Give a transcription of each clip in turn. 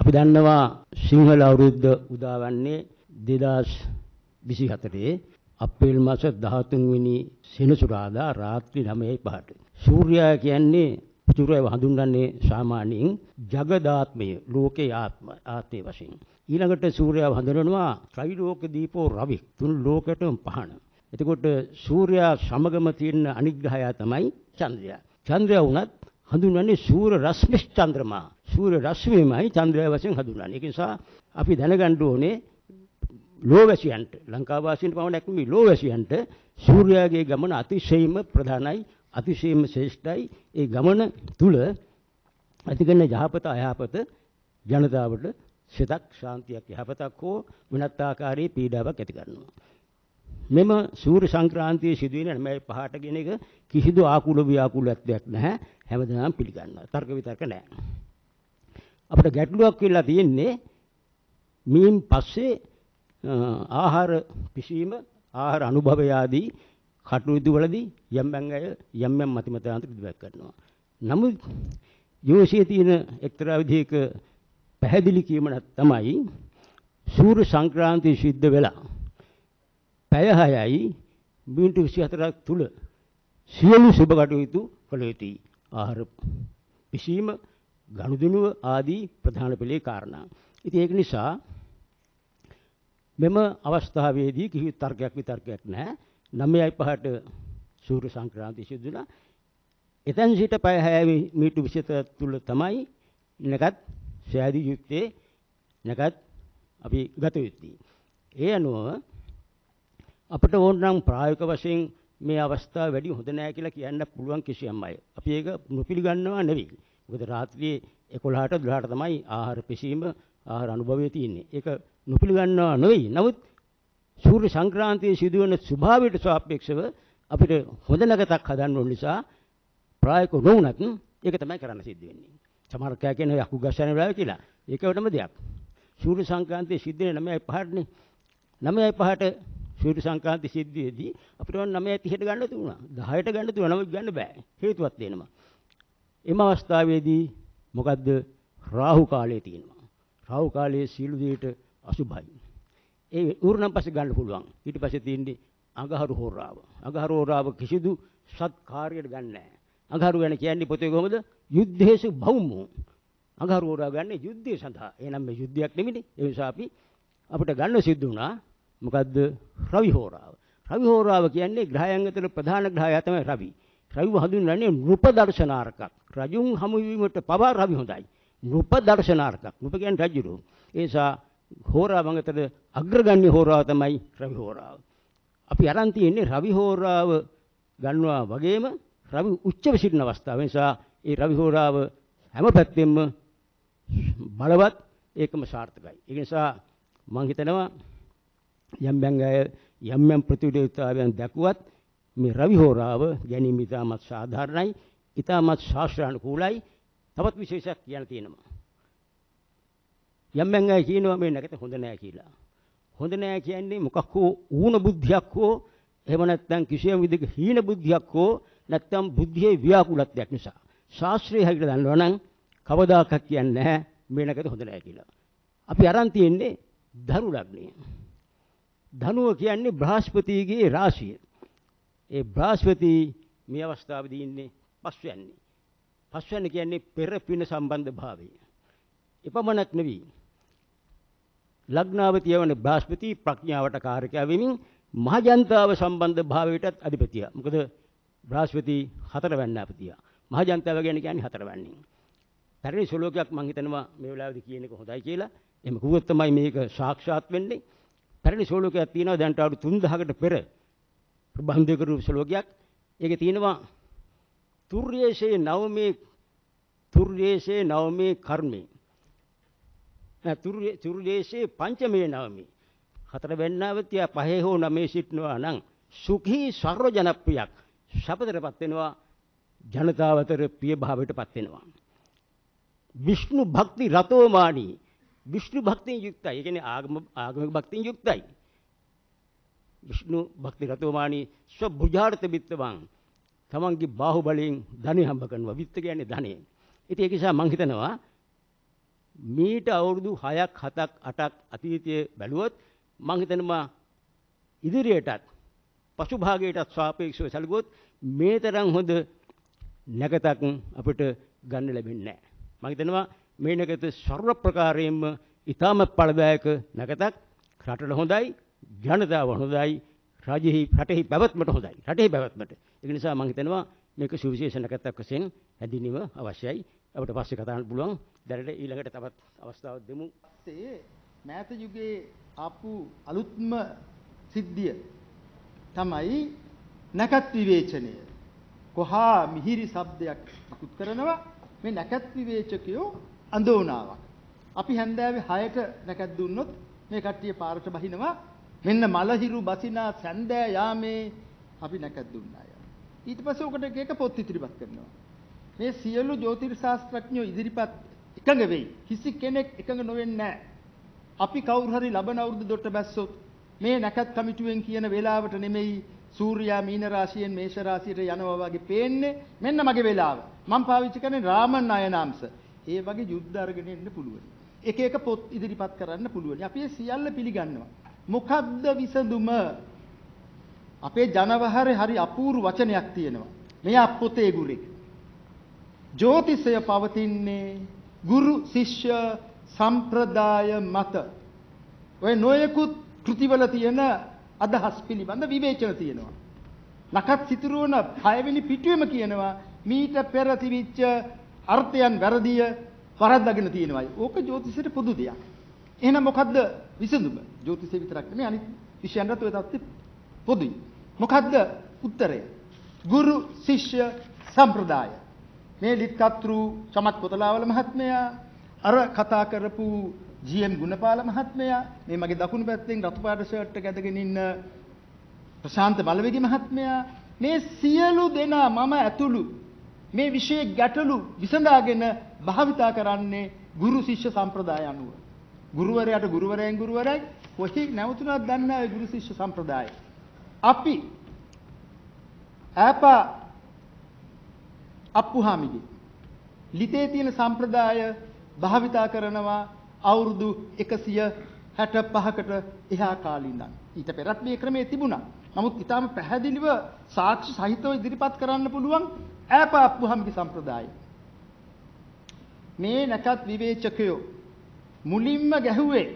අපි දන්නවා සිංහල අවුරුද්ද උදාවන්නේ 2024 අප්‍රේල් මාස 13 වෙනි සෙනසුරාදා රාත්‍රී 9:05ට. සූර්යයා කියන්නේ පුතුරව හඳුන්වන්නේ සාමාන්‍යයෙන් జగදාත්මය, ලෝකේ ආත්ම ආත්මයේ වශයෙන්. ඊළඟට සූර්යයා හඳුන්වනවා ත්‍රිලෝක දීපෝ රවි තුන් ලෝකයටම පහන. එතකොට සූර්යයා සමගම තියෙන අනිග්‍රහය තමයි චන්ද්‍රයා. චන්ද්‍රයා වුණත් හඳුන්වන්නේ සූර්ය රශ්මි චන්ද්‍රමා සූර්ය රශ්මියමයි චන්ද්‍රය වශයෙන් හඳුන්වන්නේ. ඒක නිසා අපි දැනගන්න ඕනේ ලෝවැසියන්ට ලංකාවාසීන්ට පමණක් නෙමෙයි ලෝවැසියන්ට සූර්යාගේ ගමන අතිශයින්ම ප්‍රධානයි අතිශයින්ම ශ්‍රේෂ්ඨයි. ඒ ගමන තුල ඇතිකරන යහපත අයහපත ජනතාවට සිතක් ශාන්තියක් යහපතක් හෝ වෙනත් ආකාරයේ පීඩාවක් ඇති කරනවා. මෙම සූර්ය සංක්‍රාන්තියේ සිදුවෙන මේ පහට ගෙන එක කිසිදු ආකූල ව්‍යාකූලත්වයක් නැහැ. හැමදාම පිළිගන්නවා. තර්ක විතර්ක නැහැ. අපිට ගැටලුවක් වෙලා තියෙන්නේ මීන් පස්සේ ආහාර පිසීම ආහාර අනුභවය ආදී කටයුතු වලදී යම් යම් අය යම් යම් මතිමතාන්තර ඉදිරිපත් කරනවා. නමුත් යෝෂයේ තියෙන එක්තරා විදිහක පැහැදිලි කීමක් තමයි සූර්ය සංක්‍රාන්ති සිද්ධ වෙලා පැය 6යි මිනිත්තු 24ක් තුල සියලු සුබ කටයුතු කළ යුතුයි. ආහාර පිසීම ගනුදෙනුව ආදී ප්‍රධාන පෙළේ කාරණා. ඉතින් ඒක නිසා මෙම අවස්ථාවේදී කිසි තර්කයක් විතර්කයක් නැහැ. 9:05ට සූර්ය සංක්‍රාන්ති සිදු වුණා. එතෙන් සිට පය 6 මීටර 20 තුල තමයි නැකත් සෑදී යුත්තේ නැකත් අපි ගත යුත්තේ. ඒ අනුව අපිට ඕන නම් ප්‍රායෝගික වශයෙන් මේ අවස්ථාව වැඩි හොඳ නැහැ කියලා කියන්න පුළුවන් කිසියම් අය. අපි ඒක නොපිළිගන්නවා නෙවෙයි. මොකද රාත්‍රියේ 11ට 12ට තමයි ආහාර පිසීම ආහාර අනුභවයේ තියෙන්නේ. ඒක නොපිළගන්නවා නෙවෙයි. නමුත් සූර්ය සංක්‍රාන්තියේ සිදුවන ස්වභාවයට සාපේක්ෂව අපිට හොඳ නැකතක් හදන්න ඕන නිසා ප්‍රායෝගික නොවුනත් ඒක තමයි කරන්න සිද්ධ වෙන්නේ. සමහර කෑ කියන යකු ගස්සන වෙලාව කියලා. ඒකවලම දෙයක්. සූර්ය සංක්‍රාන්තියේ සිද්ධ වෙන 9යි 5ටනේ. 9යි 5ට සූර්ය සංක්‍රාන්ති සිද්ධියේදී අපිට ඕන 9:30ට ගන්න තුණා. 10ට ගන්න තුණා. නමුත් ගන්න බෑ. හේතුවක් දෙනවා. එම අවස්ථාවේදී මොකද්ද රාහු කාලය තියෙනවා. රාහු කාලයේ සීළු දෙයට අසුභයි. ඒ ඌරනම් පස්සේ ගන්න පුළුවන්. ඊට පස්සේ තියෙන්නේ අගහරු හෝරාව. අගහරු හෝරාව කිසිදු සත්කාරයකට ගන්න නැහැ. අගහරු වෙන කියන්නේ පොතේ කොහොමද? යුද්ධේසු භෞමෝ. අගහරු හෝරාව ගන්න යුද්ධය සඳහා. එහෙනම් මේ යුද්ධයක් නෙමෙයිනේ. ඒ නිසා අපි අපිට ගන්න සිද්ධ වුණා මොකද්ද? රවි හෝරාව. රවි හෝරාව කියන්නේ ග්‍රහයන් අතර ප්‍රධාන ග්‍රහය තමයි රවි. රවි හඳුන්වන්නේ නෘප දර්ශනාරකක්. රජුන් හමුවීමට පවා රවි හොඳයි. නුප දර්ශනාර්ථක්. නුප කියන්නේ රජුරු. ඒසා හෝරා වංගතද අග්‍රගන්‍ය හෝරාව තමයි රවි හෝරාව. අපි අරන් තියෙන්නේ රවි හෝරාව ගන්නවා වගේම රවි උච්චව සිටින අවස්ථාව නිසා ඒ රවි හෝරාව හැම පැත්තෙම බලවත් ඒකම සාර්ථකයි. ඒ නිසා මම හිතනවා යම් බැංගය යම් යම් ප්‍රතිවිරුද්ධතාවයන් දැකුවත් මේ රවි හෝරාව ගැනීම ඉතාමත් සාධාරණයි. ඉතාමත් ශාස්ත්‍රානුකූලයි. තවත් විශේෂයක් කියන්න තියෙනවා. යම් යම් අය කියනවා මේ නැකත හොඳ නෑ කියලා. හොඳ නෑ කියන්නේ මොකක් හෝ ඌන බුද්ධියක් හෝ එහෙම නැත්නම් කිසියම් විදිහක හීන බුද්ධියක් හෝ නැත්නම් බුද්ධියේ ව්‍යාකූලත්වයක් නිසා. ශාස්ත්‍රයේ හැටියට දන්නවා නම් කවදාකවත් කියන්නේ නැහැ මේ නැකත හොඳ නෑ කියලා. අපි අරන් තියෙන්නේ ධනු ලග්නය. ධනුව කියන්නේ බ්‍රහස්පතිගේ රාශිය. ඒ බ්‍රහස්පති මේ අවස්ථාවේදී ඉන්නේ පස්වැන්නේ. පස්වැන්න කියන්නේ පෙර පින සම්බන්ධ භාවය. එපමණක් නෙවෙයි. ලග්නාව තියවන බ්‍රහස්පති ප්‍රඥාවට කාරකයා වෙමින් මහජනතාව සම්බන්ධ භාවයටත් අධිපතියා. මොකද බ්‍රහස්පති හතරවැන්න අපතියා. මහජනතාව ගැන කියන්නේ හතරවැන්නේ. පැරණි ශ්ලෝකයක් මම හිතනවා මේ වෙලාවේදී කියන එක හොඳයි කියලා. එහෙම කිව්වොත් තමයි මේක සාක්ෂාත් වෙන්නේ. පැරණි ශ්ලෝකයක් තියෙනවා දැන්ට අවුරුදු 3000කට පෙර ප්‍රබන්ධකරු ශ්ලෝකයක්. ඒකේ තියෙනවා तुर्येशे नवमे तुर्येशे नवमे කර්මේ. තුර්ය තුර්යේශේ පංචමේ නවමි. හතර වෙන්නාවතිය පහේ හෝ නමේ සිටනවා නම් සුඛී සර්ව ජනප්‍රියක් ශපතටපත් වෙනවා ජනතාවතර ප්‍රිය භාවයටපත් වෙනවා. විෂ්ණු භක්ති රතෝමානි විෂ්ණු භක්තියෙන් යුක්තයි. ඒ කියන්නේ ආගම ආගමික භක්තියෙන් යුක්තයි. විෂ්ණු භක්ති රතෝමානි ස්වභුජාර්ථ විත්තවං තමන්ගේ බාහුවලයෙන් ධනෙ හම්බ කරනවා. විත්ත කියන්නේ ධනෙ. ඉතින් ඒක නිසා මම හිතනවා මීට අවුරුදු 6ක් 7ක් 8ක් අතීතයේ බැලුවොත් මම හිතනවා ඉදිරියටත් පසුභාගයටත් සාපේක්ෂව සැලකුවොත් මේ තරම් හොඳ නැකතක් අපිට ගන්න ලැබෙන්නේ නැහැ. මම හිතනවා මේ නැකත ਸਰව ප්‍රකාරයෙන්ම ඊටම පළදායක නැකතක් රටට හොඳයි ජනතාව හොඳයි රජෙහි රටෙහි පැවැත්මට හොඳයි රටෙහි පැවැත්මට ඒක නිසා මම හිතනවා මේක සුවිශේෂ නැකතක් වශයෙන් හැඳින්වීම අවශ්‍යයි. අපිට පස්සේ කතා කරන්න පුළුවන්. දැනට ඊළඟට තවත් අවස්ථාවක් දෙමු. ඒ මෑත යුගයේ ආපු අලුත්ම සිද්ධිය තමයි නැකත් විවේචනය. කොහා මිහිරි શબ્දයක් අකුත් කරනවා මේ නැකත් විවේචකයෝ අඳෝනාවක්. අපි හැන්දෑවේ 6ට නැකත් දුන්නොත් මේ කට්ටිය පාරට බහිනවා. මෙන්න මලහිරු බසිනා සැන්දෑ යාමේ අපි නැකත් දුන්නාය. ඊට පස්සේ උකට එක එක පොත් ඉදිරිපත් කරනවා. මේ සියලු ජ්‍යොතිෂ ශාස්ත්‍රඥයෝ ඉදිරිපත් එකඟ වෙයි. කිසි කෙනෙක් එකඟ නොවෙන්නේ නැහැ. අපි කවුරු හරි ලබන අවුරුදු දෙොට බැස්සොත් මේ නැකත් කමිටුවෙන් කියන වේලාවට නෙමෙයි සූර්යා මීන රාශියෙන් මේෂ රාශියට යනවා වගේ පේන්නේ. මෙන්න මගේ වේලාව. මම පාවිච්චි කරන්නේ රාමන් අයනාංශ. ඒ වගේ යුද්ධ අරගෙන ඉන්න පුළුවන්. එක එක පොත් ඉදිරිපත් කරන්න පුළුවන්. අපි සියල්ල පිළිගන්නවා. මොකද්ද විසඳුම? අපේ ජනවහරේ හරි අපූර්ව වචනයක් තියෙනවා. මෙයා පොතේ ගුරෙක්. ජ්‍යොතිෂය පවතින්නේ ගුරු ශිෂ්‍ය සම්ප්‍රදාය මත. ඔය නොයෙකුත් කෘතිවල තියෙන අදහස් පිළිබඳ විවේචන තියෙනවා. ලකත් සිතුරුවන 6 වෙනි පිටුවේම කියනවා මීට පෙර තිබිච්ච අර්ථයන් වැරදිය වරද්දාගෙන තියෙනවා. ඕක ජ්‍යොතිෂයට පොදු දෙයක්. එහෙනම් මොකද්ද විසඳුම? ජ්‍යොතිෂය විතරක් නෙමෙයි අනිත් විෂයන්ටත් ඔය தත්ති පොදුයි. මොකද්ද උත්තරය? ගුරු ශිෂ්‍ය සම්ප්‍රදාය. මේ ලිත්කත්රු සමත් කොතලාවල මහත්මයා අර කතා කරපු ජී.එම්. ගුණපාල මහත්මයා මේ මගේ දකුණු පැත්තෙන් රතු පාට ෂර්ට් එක ඇඳගෙන ඉන්න ප්‍රශාන්ත බලවේගි මහත්මයා මේ සියලු දෙනා මම ඇතුළු මේ විශේෂ ගැටලු විසඳාගෙන භාවිතා කරන්නේ ගුරු ශිෂ්‍ය සම්ප්‍රදාය අනුව. ගුරුවරයාට ගුරුවරයන් ගුරුවරයෙක් කොහේ නැවතුණාද දන්නේ නැහැ ගුරු ශිෂ්‍ය සම්ප්‍රදායේ. අපි ඈපා අප්පුහාමිගේ ලිතේ තියෙන සම්ප්‍රදාය භාවිතා කරනවා අවුරුදු 165කට එහා කාලේ ඉඳන්. ඊට පෙරත් මේ ක්‍රමයේ තිබුණා. නමුත් ඊටාම පැහැදිලිව සාක්ෂි සහිතව ඉදිරිපත් කරන්න පුළුවන් ඈපාප්පුහම්ගේ සම්ප්‍රදාය. මේ නැකත් විවේචකයෝ මුලින්ම ගැහුවේ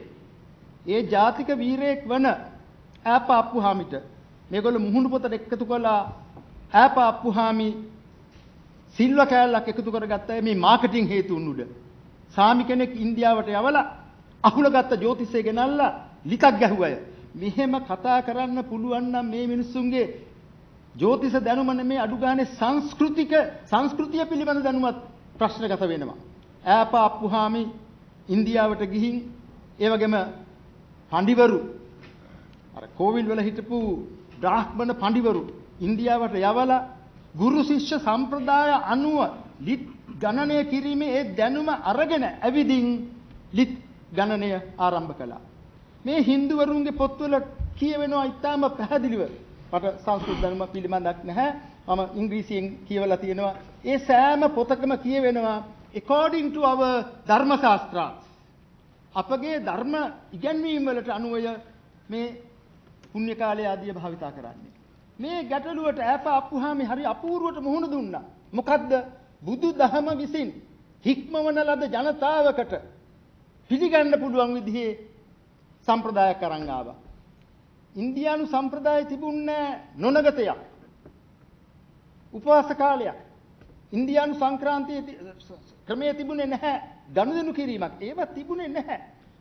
ඒ ජාතික වීරයෙක් වන ඈපාප්පුහාමිට මේගොල්ලෝ මුහුණු පොතට එකතු කළා ඈප අප්පුහාමි සිල්ව කෑල්ලක් එකතු කරගත්තා මේ මාකටිං හේතුන් උඩ. සාමි කෙනෙක් ඉන්දියාවට යවලා අහුලගත්ත ජ්‍යොතිෂය ගෙනල්ලා ලිකක් ගැහුවය. මෙහෙම කතා කරන්න පුළුවන් නම් මේ මිනිස්සුන්ගේ ජ්‍යොතිෂ දැනුම නෙමේ අඩු ගානේ සංස්කෘතික සංස්කෘතිය පිළිබඳ දැනුමත් ප්‍රශ්නගත වෙනවා. ඈප අප්පුහාමි ඉන්දියාවට ගිහින් ඒ වගේම පඬිවරු අර කෝවිල් වල හිටපු බ්‍රාහ්මණ පඬිවරු ඉන්දියාවට යවලා ගුරු ශිෂ්‍ය සම්ප්‍රදාය අනුව ලිත් ගණනය කිරීමේ ඒ දැනුම අරගෙන ඇවිදින් ලිත් ගණනය ආරම්භ කළා. මේ හින්දුවරුන්ගේ පොත්වල කියවෙනවා ඉතාම පැහැදිලිව. මට සංස්කෘත දැනුම පිළිබඳක් නැහැ. මම ඉංග්‍රීසියෙන් කියවලා තියෙනවා. ඒ සෑම පොතකම කියවෙනවා according to our ධර්ම අපගේ ධර්ම ඉගැන්වීම් වලට අනුවය මේ පුණ්‍ය කාලය ආදිය භාවිතා කරන්නේ. මේ ගැටලුවට ඈප අප්පුහාම හරි අපූර්වට මුහුණ දුන්නා. මොකද්ද? බුදු දහම විසින් හික්මවන ලද ජනතාවකට පිළිගන්න පුළුවන් විදිහේ සම්ප්‍රදායක් අරන් ආවා. ඉන්දියානු සම්ප්‍රදාය තිබුණේ නොනගතයක්. උපවාස කාලයක්. ඉන්දියානු සංක්‍රාන්තියේ ක්‍රමයේ තිබුණේ නැහැ. ගනුදෙනු කිරීමක්. ඒව තිබුණේ නැහැ.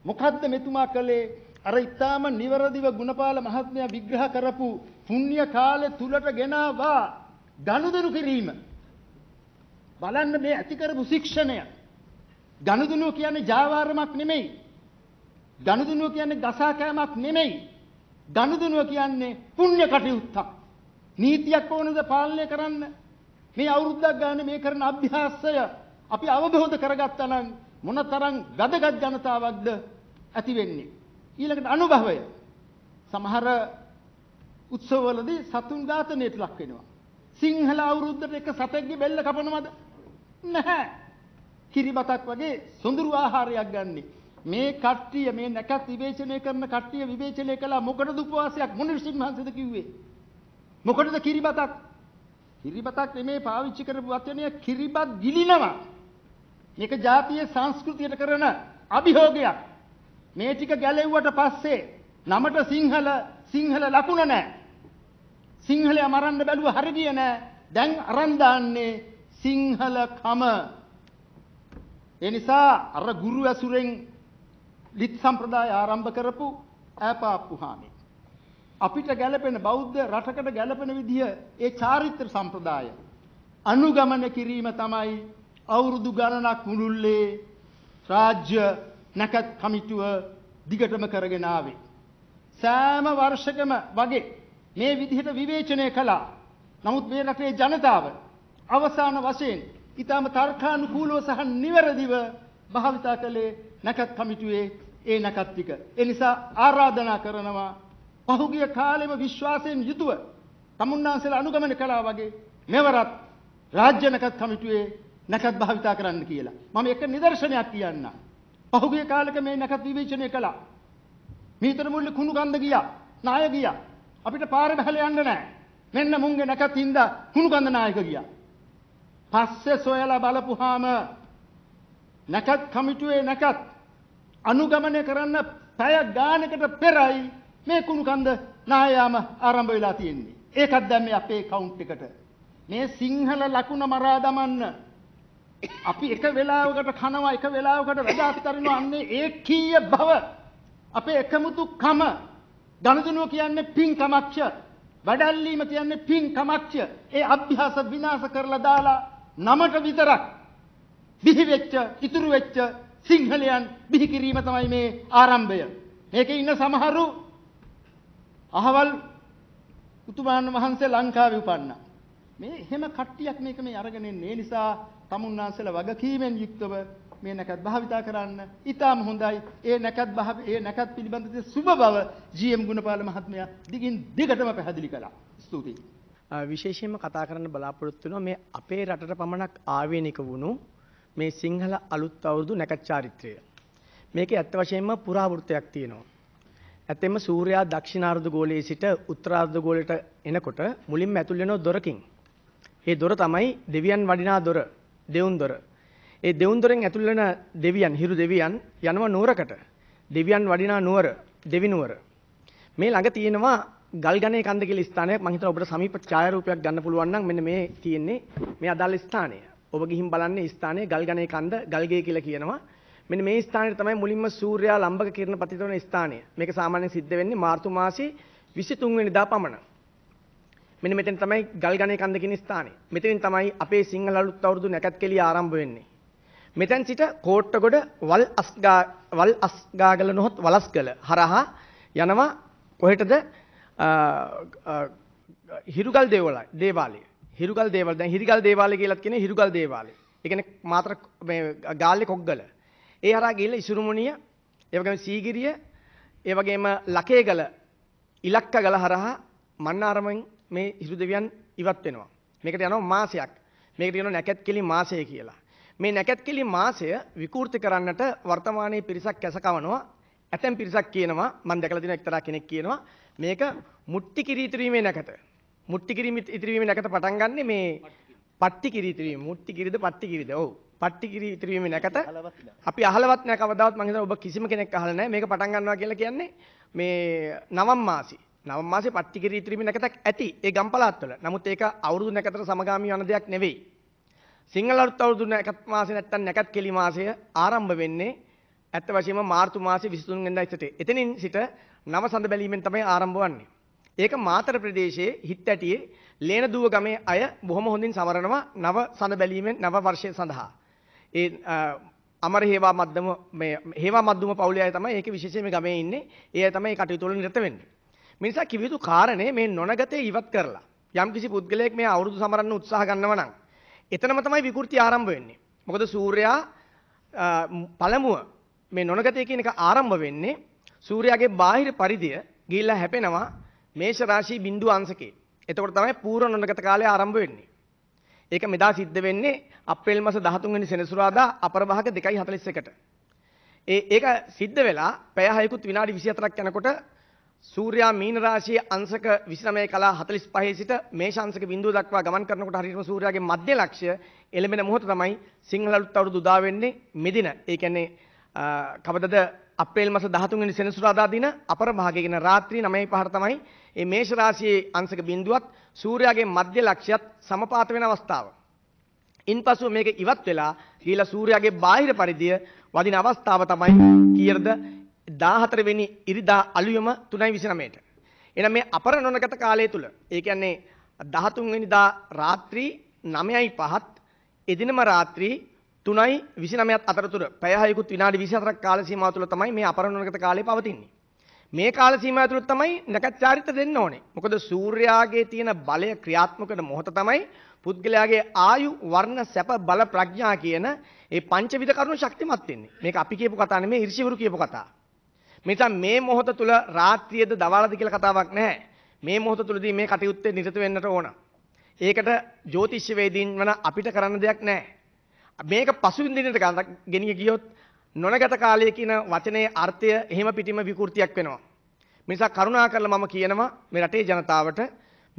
මොකද්ද මෙතුමා කළේ? අර ඊටාම නිවරදිව ගුණපාල මහත්මයා විග්‍රහ කරපු පුණ්‍ය කාලය තුලට ගෙනවා ගනුදෙනු කිරීම බලන්න මේ ඇති කරපු ශික්ෂණය ගනුදෙනු කියන්නේ ජාවාරමක් නෙමෙයි ගනුදෙනුව කියන්නේ ගසාකෑමක් නෙමෙයි ගනුදෙනුව කියන්නේ පුණ්‍ය කටයුත්තක් නීතියක් ඕනද පාලනය කරන්න මේ අවුරුද්දක් ගන්න මේ කරන අභ්‍යාසය අපි අවබෝධ කරගත්තා නම් මොනතරම් වැදගත් ජනතාවක්ද ඇති වෙන්නේ ඊළඟට අනුභවය. සමහර උත්සවවලදී සතුන් ඝාතනයට ලක් වෙනවා. සිංහල අවුරුද්දට එක සතෙක්ගේ බෙල්ල කපනවද? නැහැ. කිරිබතක් වගේ සොඳුරු ආහාරයක් ගන්න. මේ කට්ටිය මේ නැකත් විවේචනය කරන කට්ටිය විවේචනය කළා මොකටද උපවාසයක් මොන සිංහංශද කිව්වේ? මොකටද කිරිබතක්? කිරිබතක් නෙමේ පාවිච්චි කරපු වචනය කිරිබත් ගිලිනවා. මේක ජාතිය සංස්කෘතියට කරන අභියෝගයක්. මේ ටික ගැලෙව්වට පස්සේ නමට සිංහල සිංහල ලකුණ නැහැ. සිංහලයා මරන්න බැලුව හරි ගියේ නැහැ. දැන් අරන් දාන්නේ සිංහලකම. ඒ නිසා අර ගුරු ඇසුරෙන් ලිත් සම්ප්‍රදාය ආරම්භ කරපු ඈපාප්පුහාමි. අපිට ගැළපෙන බෞද්ධ රටකට ගැළපෙන විදිය ඒ චාරිත්‍ර සම්ප්‍රදාය අනුගමනය කිරීම තමයි අවුරුදු ගණනක් මුළුල්ලේ රාජ්‍ය නැකත් කමිටුව දිගටම කරගෙන ආවේ. සෑම වර්ෂකම වගේ මේ විදිහට විවේචනය කළා. නමුත් මේ රටේ ජනතාව අවසාන වශයෙන් ඊටම තර්කානුකූලව සහ නිවැරදිව භාවිතා කළේ නැකත් කමිටුවේ ඒ නැකත් ටික. ඒ නිසා ආරාධනා කරනවා පහුගිය කාලෙම විශ්වාසයෙන් යුතුව තමුන්නාන්සලා අනුගමනය කළා වගේ මෙවරත් රාජ්‍ය නැකත් කමිටුවේ නැකත් භාවිතා කරන්න කියලා. මම එක නිදර්ශනයක් කියන්නම්. පහුගිය කාලෙක මේ නැකත් විවේචනය කළා. මීතර මුල්ල කුණු ගන්ධ ගියා. ණය ගියා. අපිට පාරේ බහලා යන්න නැහැ. මෙන්න මුංගේ නැකත් හින්දා කුණු ගන්ධ නායක ගියා. පස්සේ සොයලා බලපුවාම නැකත් කමිටුවේ නැකත් අනුගමනය කරන්න පැය ගානකට පෙරයි මේ කුණු කන්ද නායාම ආරම්භ වෙලා තියෙන්නේ. ඒකත් දැන් මේ අපේ කවුන්ට් එකට. මේ සිංහල ලකුණ මරා දමන්න අපි එක වෙලාවකට කනවා එක වෙලාවකට වැඩ අත්හරිනවා අන්නේ ඒකීය භව අපේ එකමුතුකම ගනුදෙනුව කියන්නේ පින්කමක්ෂ වැඩල්ලීම කියන්නේ පින්කමක්ෂ ඒ අභ්‍යාස විනාශ කරලා දාලා නමට විතරක් බිහි වෙච්ච ඉතුරු වෙච්ච සිංහලයන් බිහි කිරීම තමයි මේ ආරම්භය මේකේ ඉන්න සමහරු අහවල් උතුමාණන් වහන්සේ ලංකාවේ උපන්නා මේ එහෙම කට්ටියක් මේක මේ අරගෙන ඉන්නේ නිසා තමුන් වහන්සේලා වගකීමෙන් යුක්තව මේ නැකත් භාවිතා කරන්න. ඊටාම හොඳයි. ඒ නැකත් භාව ඒ නැකත් පිළිබඳ තිය සුබ බව ජී.එම්. ගුණපාල මහත්මයා දිගින් දිගටම පැහැදිලි කළා. ස්තුතියි. විශේෂයෙන්ම කතා කරන්න බලාපොරොත්තු වෙනවා මේ අපේ රටට පමණක් ආවේනික වුණු මේ සිංහල අලුත් අවුරුදු නැකත් චාරිත්‍රය. මේකේ ඇත්ත වශයෙන්ම පුරාවෘත්තයක් තියෙනවා. ඇත්තෙම සූර්යා දක්ෂිණාර්ධ ගෝලයේ සිට උත්තරාර්ධ ගෝලයට එනකොට මුලින්ම ඇතුල් වෙනව දොරකින්. ඒ දොර තමයි දෙවියන් වඩිනා දොර. දෙවුන්දොර. ඒ දෙවුන්දොරෙන් ඇතුල් වෙන දෙවියන් හිරු දෙවියන් යනවා නුවරකට. දෙවියන් වඩිනා නුවර, දෙවි නුවර. මේ ළඟ තියෙනවා ගල්ගනේ කන්ද කියලා ස්ථානයක් මම හිතනවා ඔබට සමීප ඡායාරූපයක් ගන්න පුළුවන් නම් මෙන්න මේ තියෙන්නේ මේ අදාළ ස්ථානය. ඔබ ගිහින් බලන්නේ ස්ථානය ගල්ගනේ කන්ද ගල්ගේ කියලා කියනවා. මෙන්න මේ ස්ථානයේ තමයි මුලින්ම සූර්යා ලම්බක කිරණ පතිත වෙන ස්ථානය. මේක සාමාන්‍යයෙන් සිද්ධ වෙන්නේ මාර්තු මාසයේ 23 වෙනිදා පමණ. මෙන්න මෙතෙන් තමයි ගල්ගණේ කන්ද කියන ස්ථානේ. මෙතෙන් තමයි අපේ සිංහල අලුත් අවුරුදු නැකත් කෙලිය ආරම්භ වෙන්නේ. මෙතෙන් සිට කෝට්ටගොඩ වල් අස්ගා වල් අස්ගාගල නොහොත් වලස්ගල හරහා යනවා කොහෙටද හිරුගල් දේවාලය. දේවාලය. හිරුගල් දේවාලය. දැන් හිරුගල් දේවාලය කියලත් කියන්නේ හිරුගල් දේවාලය. ඒ කියන්නේ මාතර මේ ගාල්ලේ කොග්ගල. ඒ හරහා ගිහිල්ලා ඉසුරුමුණිය, ඒ වගේම සීගිරිය, ඒ වගේම ලකේගල, ඉලක්කගල හරහා මන්නාරමෙන් මේ හිරු දෙවියන් ඉවත් වෙනවා. මේකට යනවා මාසයක්. මේකට කියනවා නැකත් කෙලි මාසය කියලා. මේ නැකත් කෙලි මාසය විකෘති කරන්නට වර්තමානයේ පිරිසක් කැසකවනවා. ඇතැම් පිරිසක් කියනවා මම දැකලා තියෙන එක්තරා කෙනෙක් කියනවා මේක මුට්ටි කිරි ඉතිරීමේ නැකත. මුට්ටි කිරි ඉතිරීමේ නැකත පටන් ගන්නෙ මේ පට්ටි කිරි ඉතිරීම. මුට්ටි කිරිද පට්ටි කිරිද? ඔව්. පට්ටි කිරි ඉතිරීමේ නැකත අපි අහලවත් නැහැ කවදාවත් මම හිතනවා ඔබ කිසිම කෙනෙක් අහලා නැහැ මේක පටන් ගන්නවා කියලා කියන්නේ මේ නවම් මාසී නවම් මාසේ පට්ටිකිරී ඉතිරිමේ නැකතක් ඇති ඒ ගම්පලාත්වල. නමුත් ඒක අවුරුදු නැකතට සමගාමී වන දෙයක් නෙවෙයි. සිංහල අලුත් අවුරුදු නැකත් මාසේ නැත්තම් නැකත් කෙලි මාසය ආරම්භ වෙන්නේ ඇත්ත වශයෙන්ම මාර්තු මාසේ 23 වෙනිදා සිට. එතනින් සිට නව සඳ බැලීමෙන් තමයි ආරම්භ වන්නේ. ඒක මාතර ප්‍රදේශයේ හිට ඇටියේ ලේනදුව ගමේ අය බොහොම හොඳින් සමරනවා නව සඳ බැලීමෙන් නව වර්ෂය සඳහා. ඒ අමර හේවා මද්දම මේ හේවා මද්දුම පවුලේ අය තමයි ඒකේ විශේෂයෙන්ම ගමේ ඉන්නේ. ඒ අය තමයි කටයුතු වල නිරත වෙන්නේ. නිසා කිව යුතු කාරණේ මේ නොනගතේ ඉවත් කරලා යම්කිසි පුද්ගලයෙක් මේ අවුරුදු සමරන්න උත්සාහ ගන්නවා නම් එතනම තමයි විකෘති ආරම්භ වෙන්නේ. මොකද සූර්යයා පළමුව මේ නොනගතේ කියන එක ආරම්භ වෙන්නේ සූර්යාගේ බාහිර පරිධිය ගිහිල්ලා හැපෙනවා මේෂ රාශි බිඳු අංශකේ. එතකොට තමයි පූර්ව නොනගත කාලය ආරම්භ වෙන්නේ. ඒක මෙදා සිද්ධ වෙන්නේ අප්‍රේල් මාස 13 වෙනි සෙනසුරාදා අපරභාග 2:41ට. ඒ ඒක සිද්ධ වෙලා පැය 6කුත් විනාඩි 24ක් යනකොට සූර්යා මීන රාශියේ අංශක 29 කලා 45 සිට මේෂ අංශක 0 දක්වා ගමන් කරනකොට හරියටම සූර්යාගේ මධ්‍ය ලක්ෂ්‍ය එළඹෙන මොහොත තමයි සිංහල අලුත් අවුරුදු උදා වෙන්නේ මෙදින. ඒ කියන්නේ කවදද අප්‍රේල් මාස 13 වෙනි සෙනසුරාදා දින අපර භාගයේ කියන රාත්‍රී 9:05ට තමයි මේ මේෂ රාශියේ අංශක 0ත් සූර්යාගේ මධ්‍ය ලක්ෂ්‍යත් සමපාත වෙන අවස්ථාව. ඉන්පසු මේක ඉවත් වෙලා ගිහිලා සූර්යාගේ බාහිර පරිධිය වදින අවස්ථාව තමයි කීයද 14 වෙනි ඉරිදා අලුයම 3:29ට. එහෙනම් මේ අපර නොනගත කාලය තුල ඒ කියන්නේ 13 වෙනිදා රාත්‍රී 9:05ත් එදිනම රාත්‍රී 3:29ත් අතරතුර පැය 6කුත් විනාඩි 24ක් කාල සීමාව තුළ තමයි මේ අපර නොනගත කාලය පවතින්නේ. මේ කාල සීමාව තුළ තමයි නැකත් චාරිත දෙන්න ඕනේ. මොකද සූර්යාගේ තියෙන බලය ක්‍රියාත්මක කරන මොහොත තමයි පුද්ගලයාගේ ආයු වර්ණ සැප බල ප්‍රඥා කියන මේ පංචවිධ කරුණු ශක්තිමත් වෙන්නේ. මේක අපි කියපු කතා නෙමෙයි ඍෂිවරු කියපු කතා. නිසා මේ මොහොත තුල රාත්‍රියේද දවල්ද කියලා කතාවක් නැහැ. මේ මොහොත තුලදී මේ කටයුත්තේ නිරත වෙන්නට ඕන. ඒකට ජ්‍යොතිෂ්‍ය වේදීන් වන අපිට කරන්න දෙයක් නැහැ. මේක පසුවින්දිනට ගෙනිය ගියොත් නොනගත කාලය කියන වචනේ අර්ථය එහෙම පිටිම විකෘතියක් වෙනවා. නිසා කරුණා කරලා මම කියනවා මේ රටේ ජනතාවට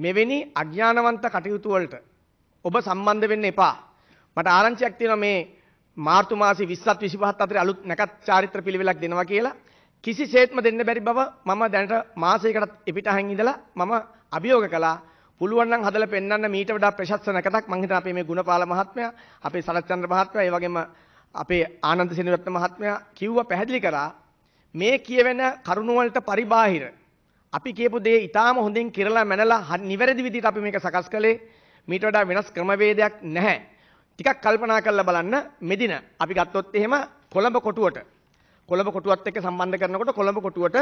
මෙවැනි අඥානවන්ත කටයුතු වලට ඔබ සම්බන්ධ වෙන්න එපා. මට ආරංචියක් තියෙනවා මේ මාර්තු මාසේ 20ත් 25ත් අතර අලුත් නැකත් චාරිත්‍ර පිළිවෙලක් දෙනවා කියලා. කිසිසේත්ම දෙන්න බැරි බව මම දැනට මාසයකටත් එපිටහන් ඉඳලා මම අභියෝග කළා. පුළුවන් නම් හදලා පෙන්වන්න මීට වඩා ප්‍රශස්ත නැකතක් මං හිතන අපේ මේ ගුණපාල මහත්මයා, අපේ සරච්චන්ද්‍ර මහත්මයා, ඒ වගේම අපේ ආනන්ද සෙනවිරත්න මහත්මයා කිව්වා පැහැදිලි කරා මේ කියවෙන කරුණ වලට පරිබාහිර අපි කියපු දේ ඊටාම හොඳින් කිරලා මැනලා නිවැරදි විදිහට අපි මේක සකස් කළේ මීට වඩා වෙනස් ක්‍රමවේදයක් නැහැ. ටිකක් කල්පනා කරලා බලන්න මෙදින අපි ගත්තොත් එහෙම කොළඹ කොටුවට කොළඹ කොටුවත් එක්ක සම්බන්ධ කරනකොට කොළඹ කොටුවට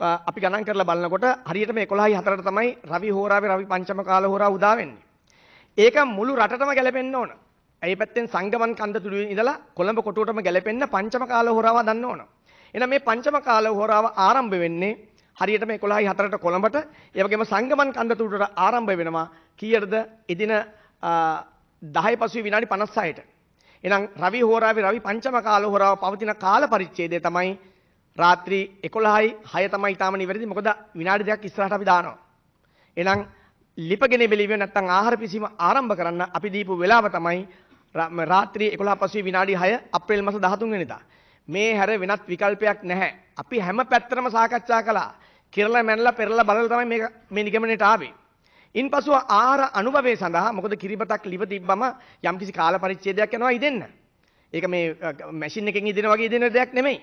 අපි ගණන් කරලා බලනකොට හරියට මේ 11යි 4ට තමයි රවි හෝරාවේ රවි පංචම කාල හෝරා උදා වෙන්නේ. ඒක මුළු රටටම ගැලපෙන්න ඕන. ඒ පැත්තෙන් සංගමන් කන්ද තුඩුවේ ඉඳලා කොළඹ කොටුවටම ගැලපෙන්න පංචම කාල හෝරාව දන්න ඕන. එහෙනම් මේ පංචම කාල හෝරාව ආරම්භ වෙන්නේ හරියට මේ 11යි 4ට කොළඹට ඒ වගේම සංගමන් කන්ද තුඩුවට ආරම්භ වෙනවා කීයටද එදින 10 පසු විනාඩි 56ට. එහෙනම් රවි හෝරාවේ රවි පංචම කාල හෝරාව පවතින කාල පරිච්ඡේදය තමයි රාත්‍රී 11යි 6 තමයි ඊටාම නිවැරදි. මොකද විනාඩි දෙකක් ඉස්සරහට අපි දානවා. එහෙනම් ලිපගෙන බෙලිවිය නැත්නම් ආහාර පිසීම ආරම්භ කරන්න අපි දීපු වෙලාව තමයි රාත්‍රී 11 පසුයි විනාඩි 6 අප්‍රේල් මාස 13 වෙනිදා. මේ හැර වෙනත් විකල්පයක් නැහැ. අපි හැම පැත්තරම සාකච්ඡා කළා. කිරලා මැනලා පෙරලා බලලා තමයි මේ මේ නිගමනයට ආවේ. ඉන්පසුව ආහාර අනුභවය සඳහා මොකද කිරිබතක් ලිව තිබ්බම යම්කිසි කාල පරිච්ඡේදයක් යනවා ඉදෙන්න. ඒක මේ මැෂින් එකකින් ඉදෙන වගේ ඉදෙන දෙයක් නෙමෙයි.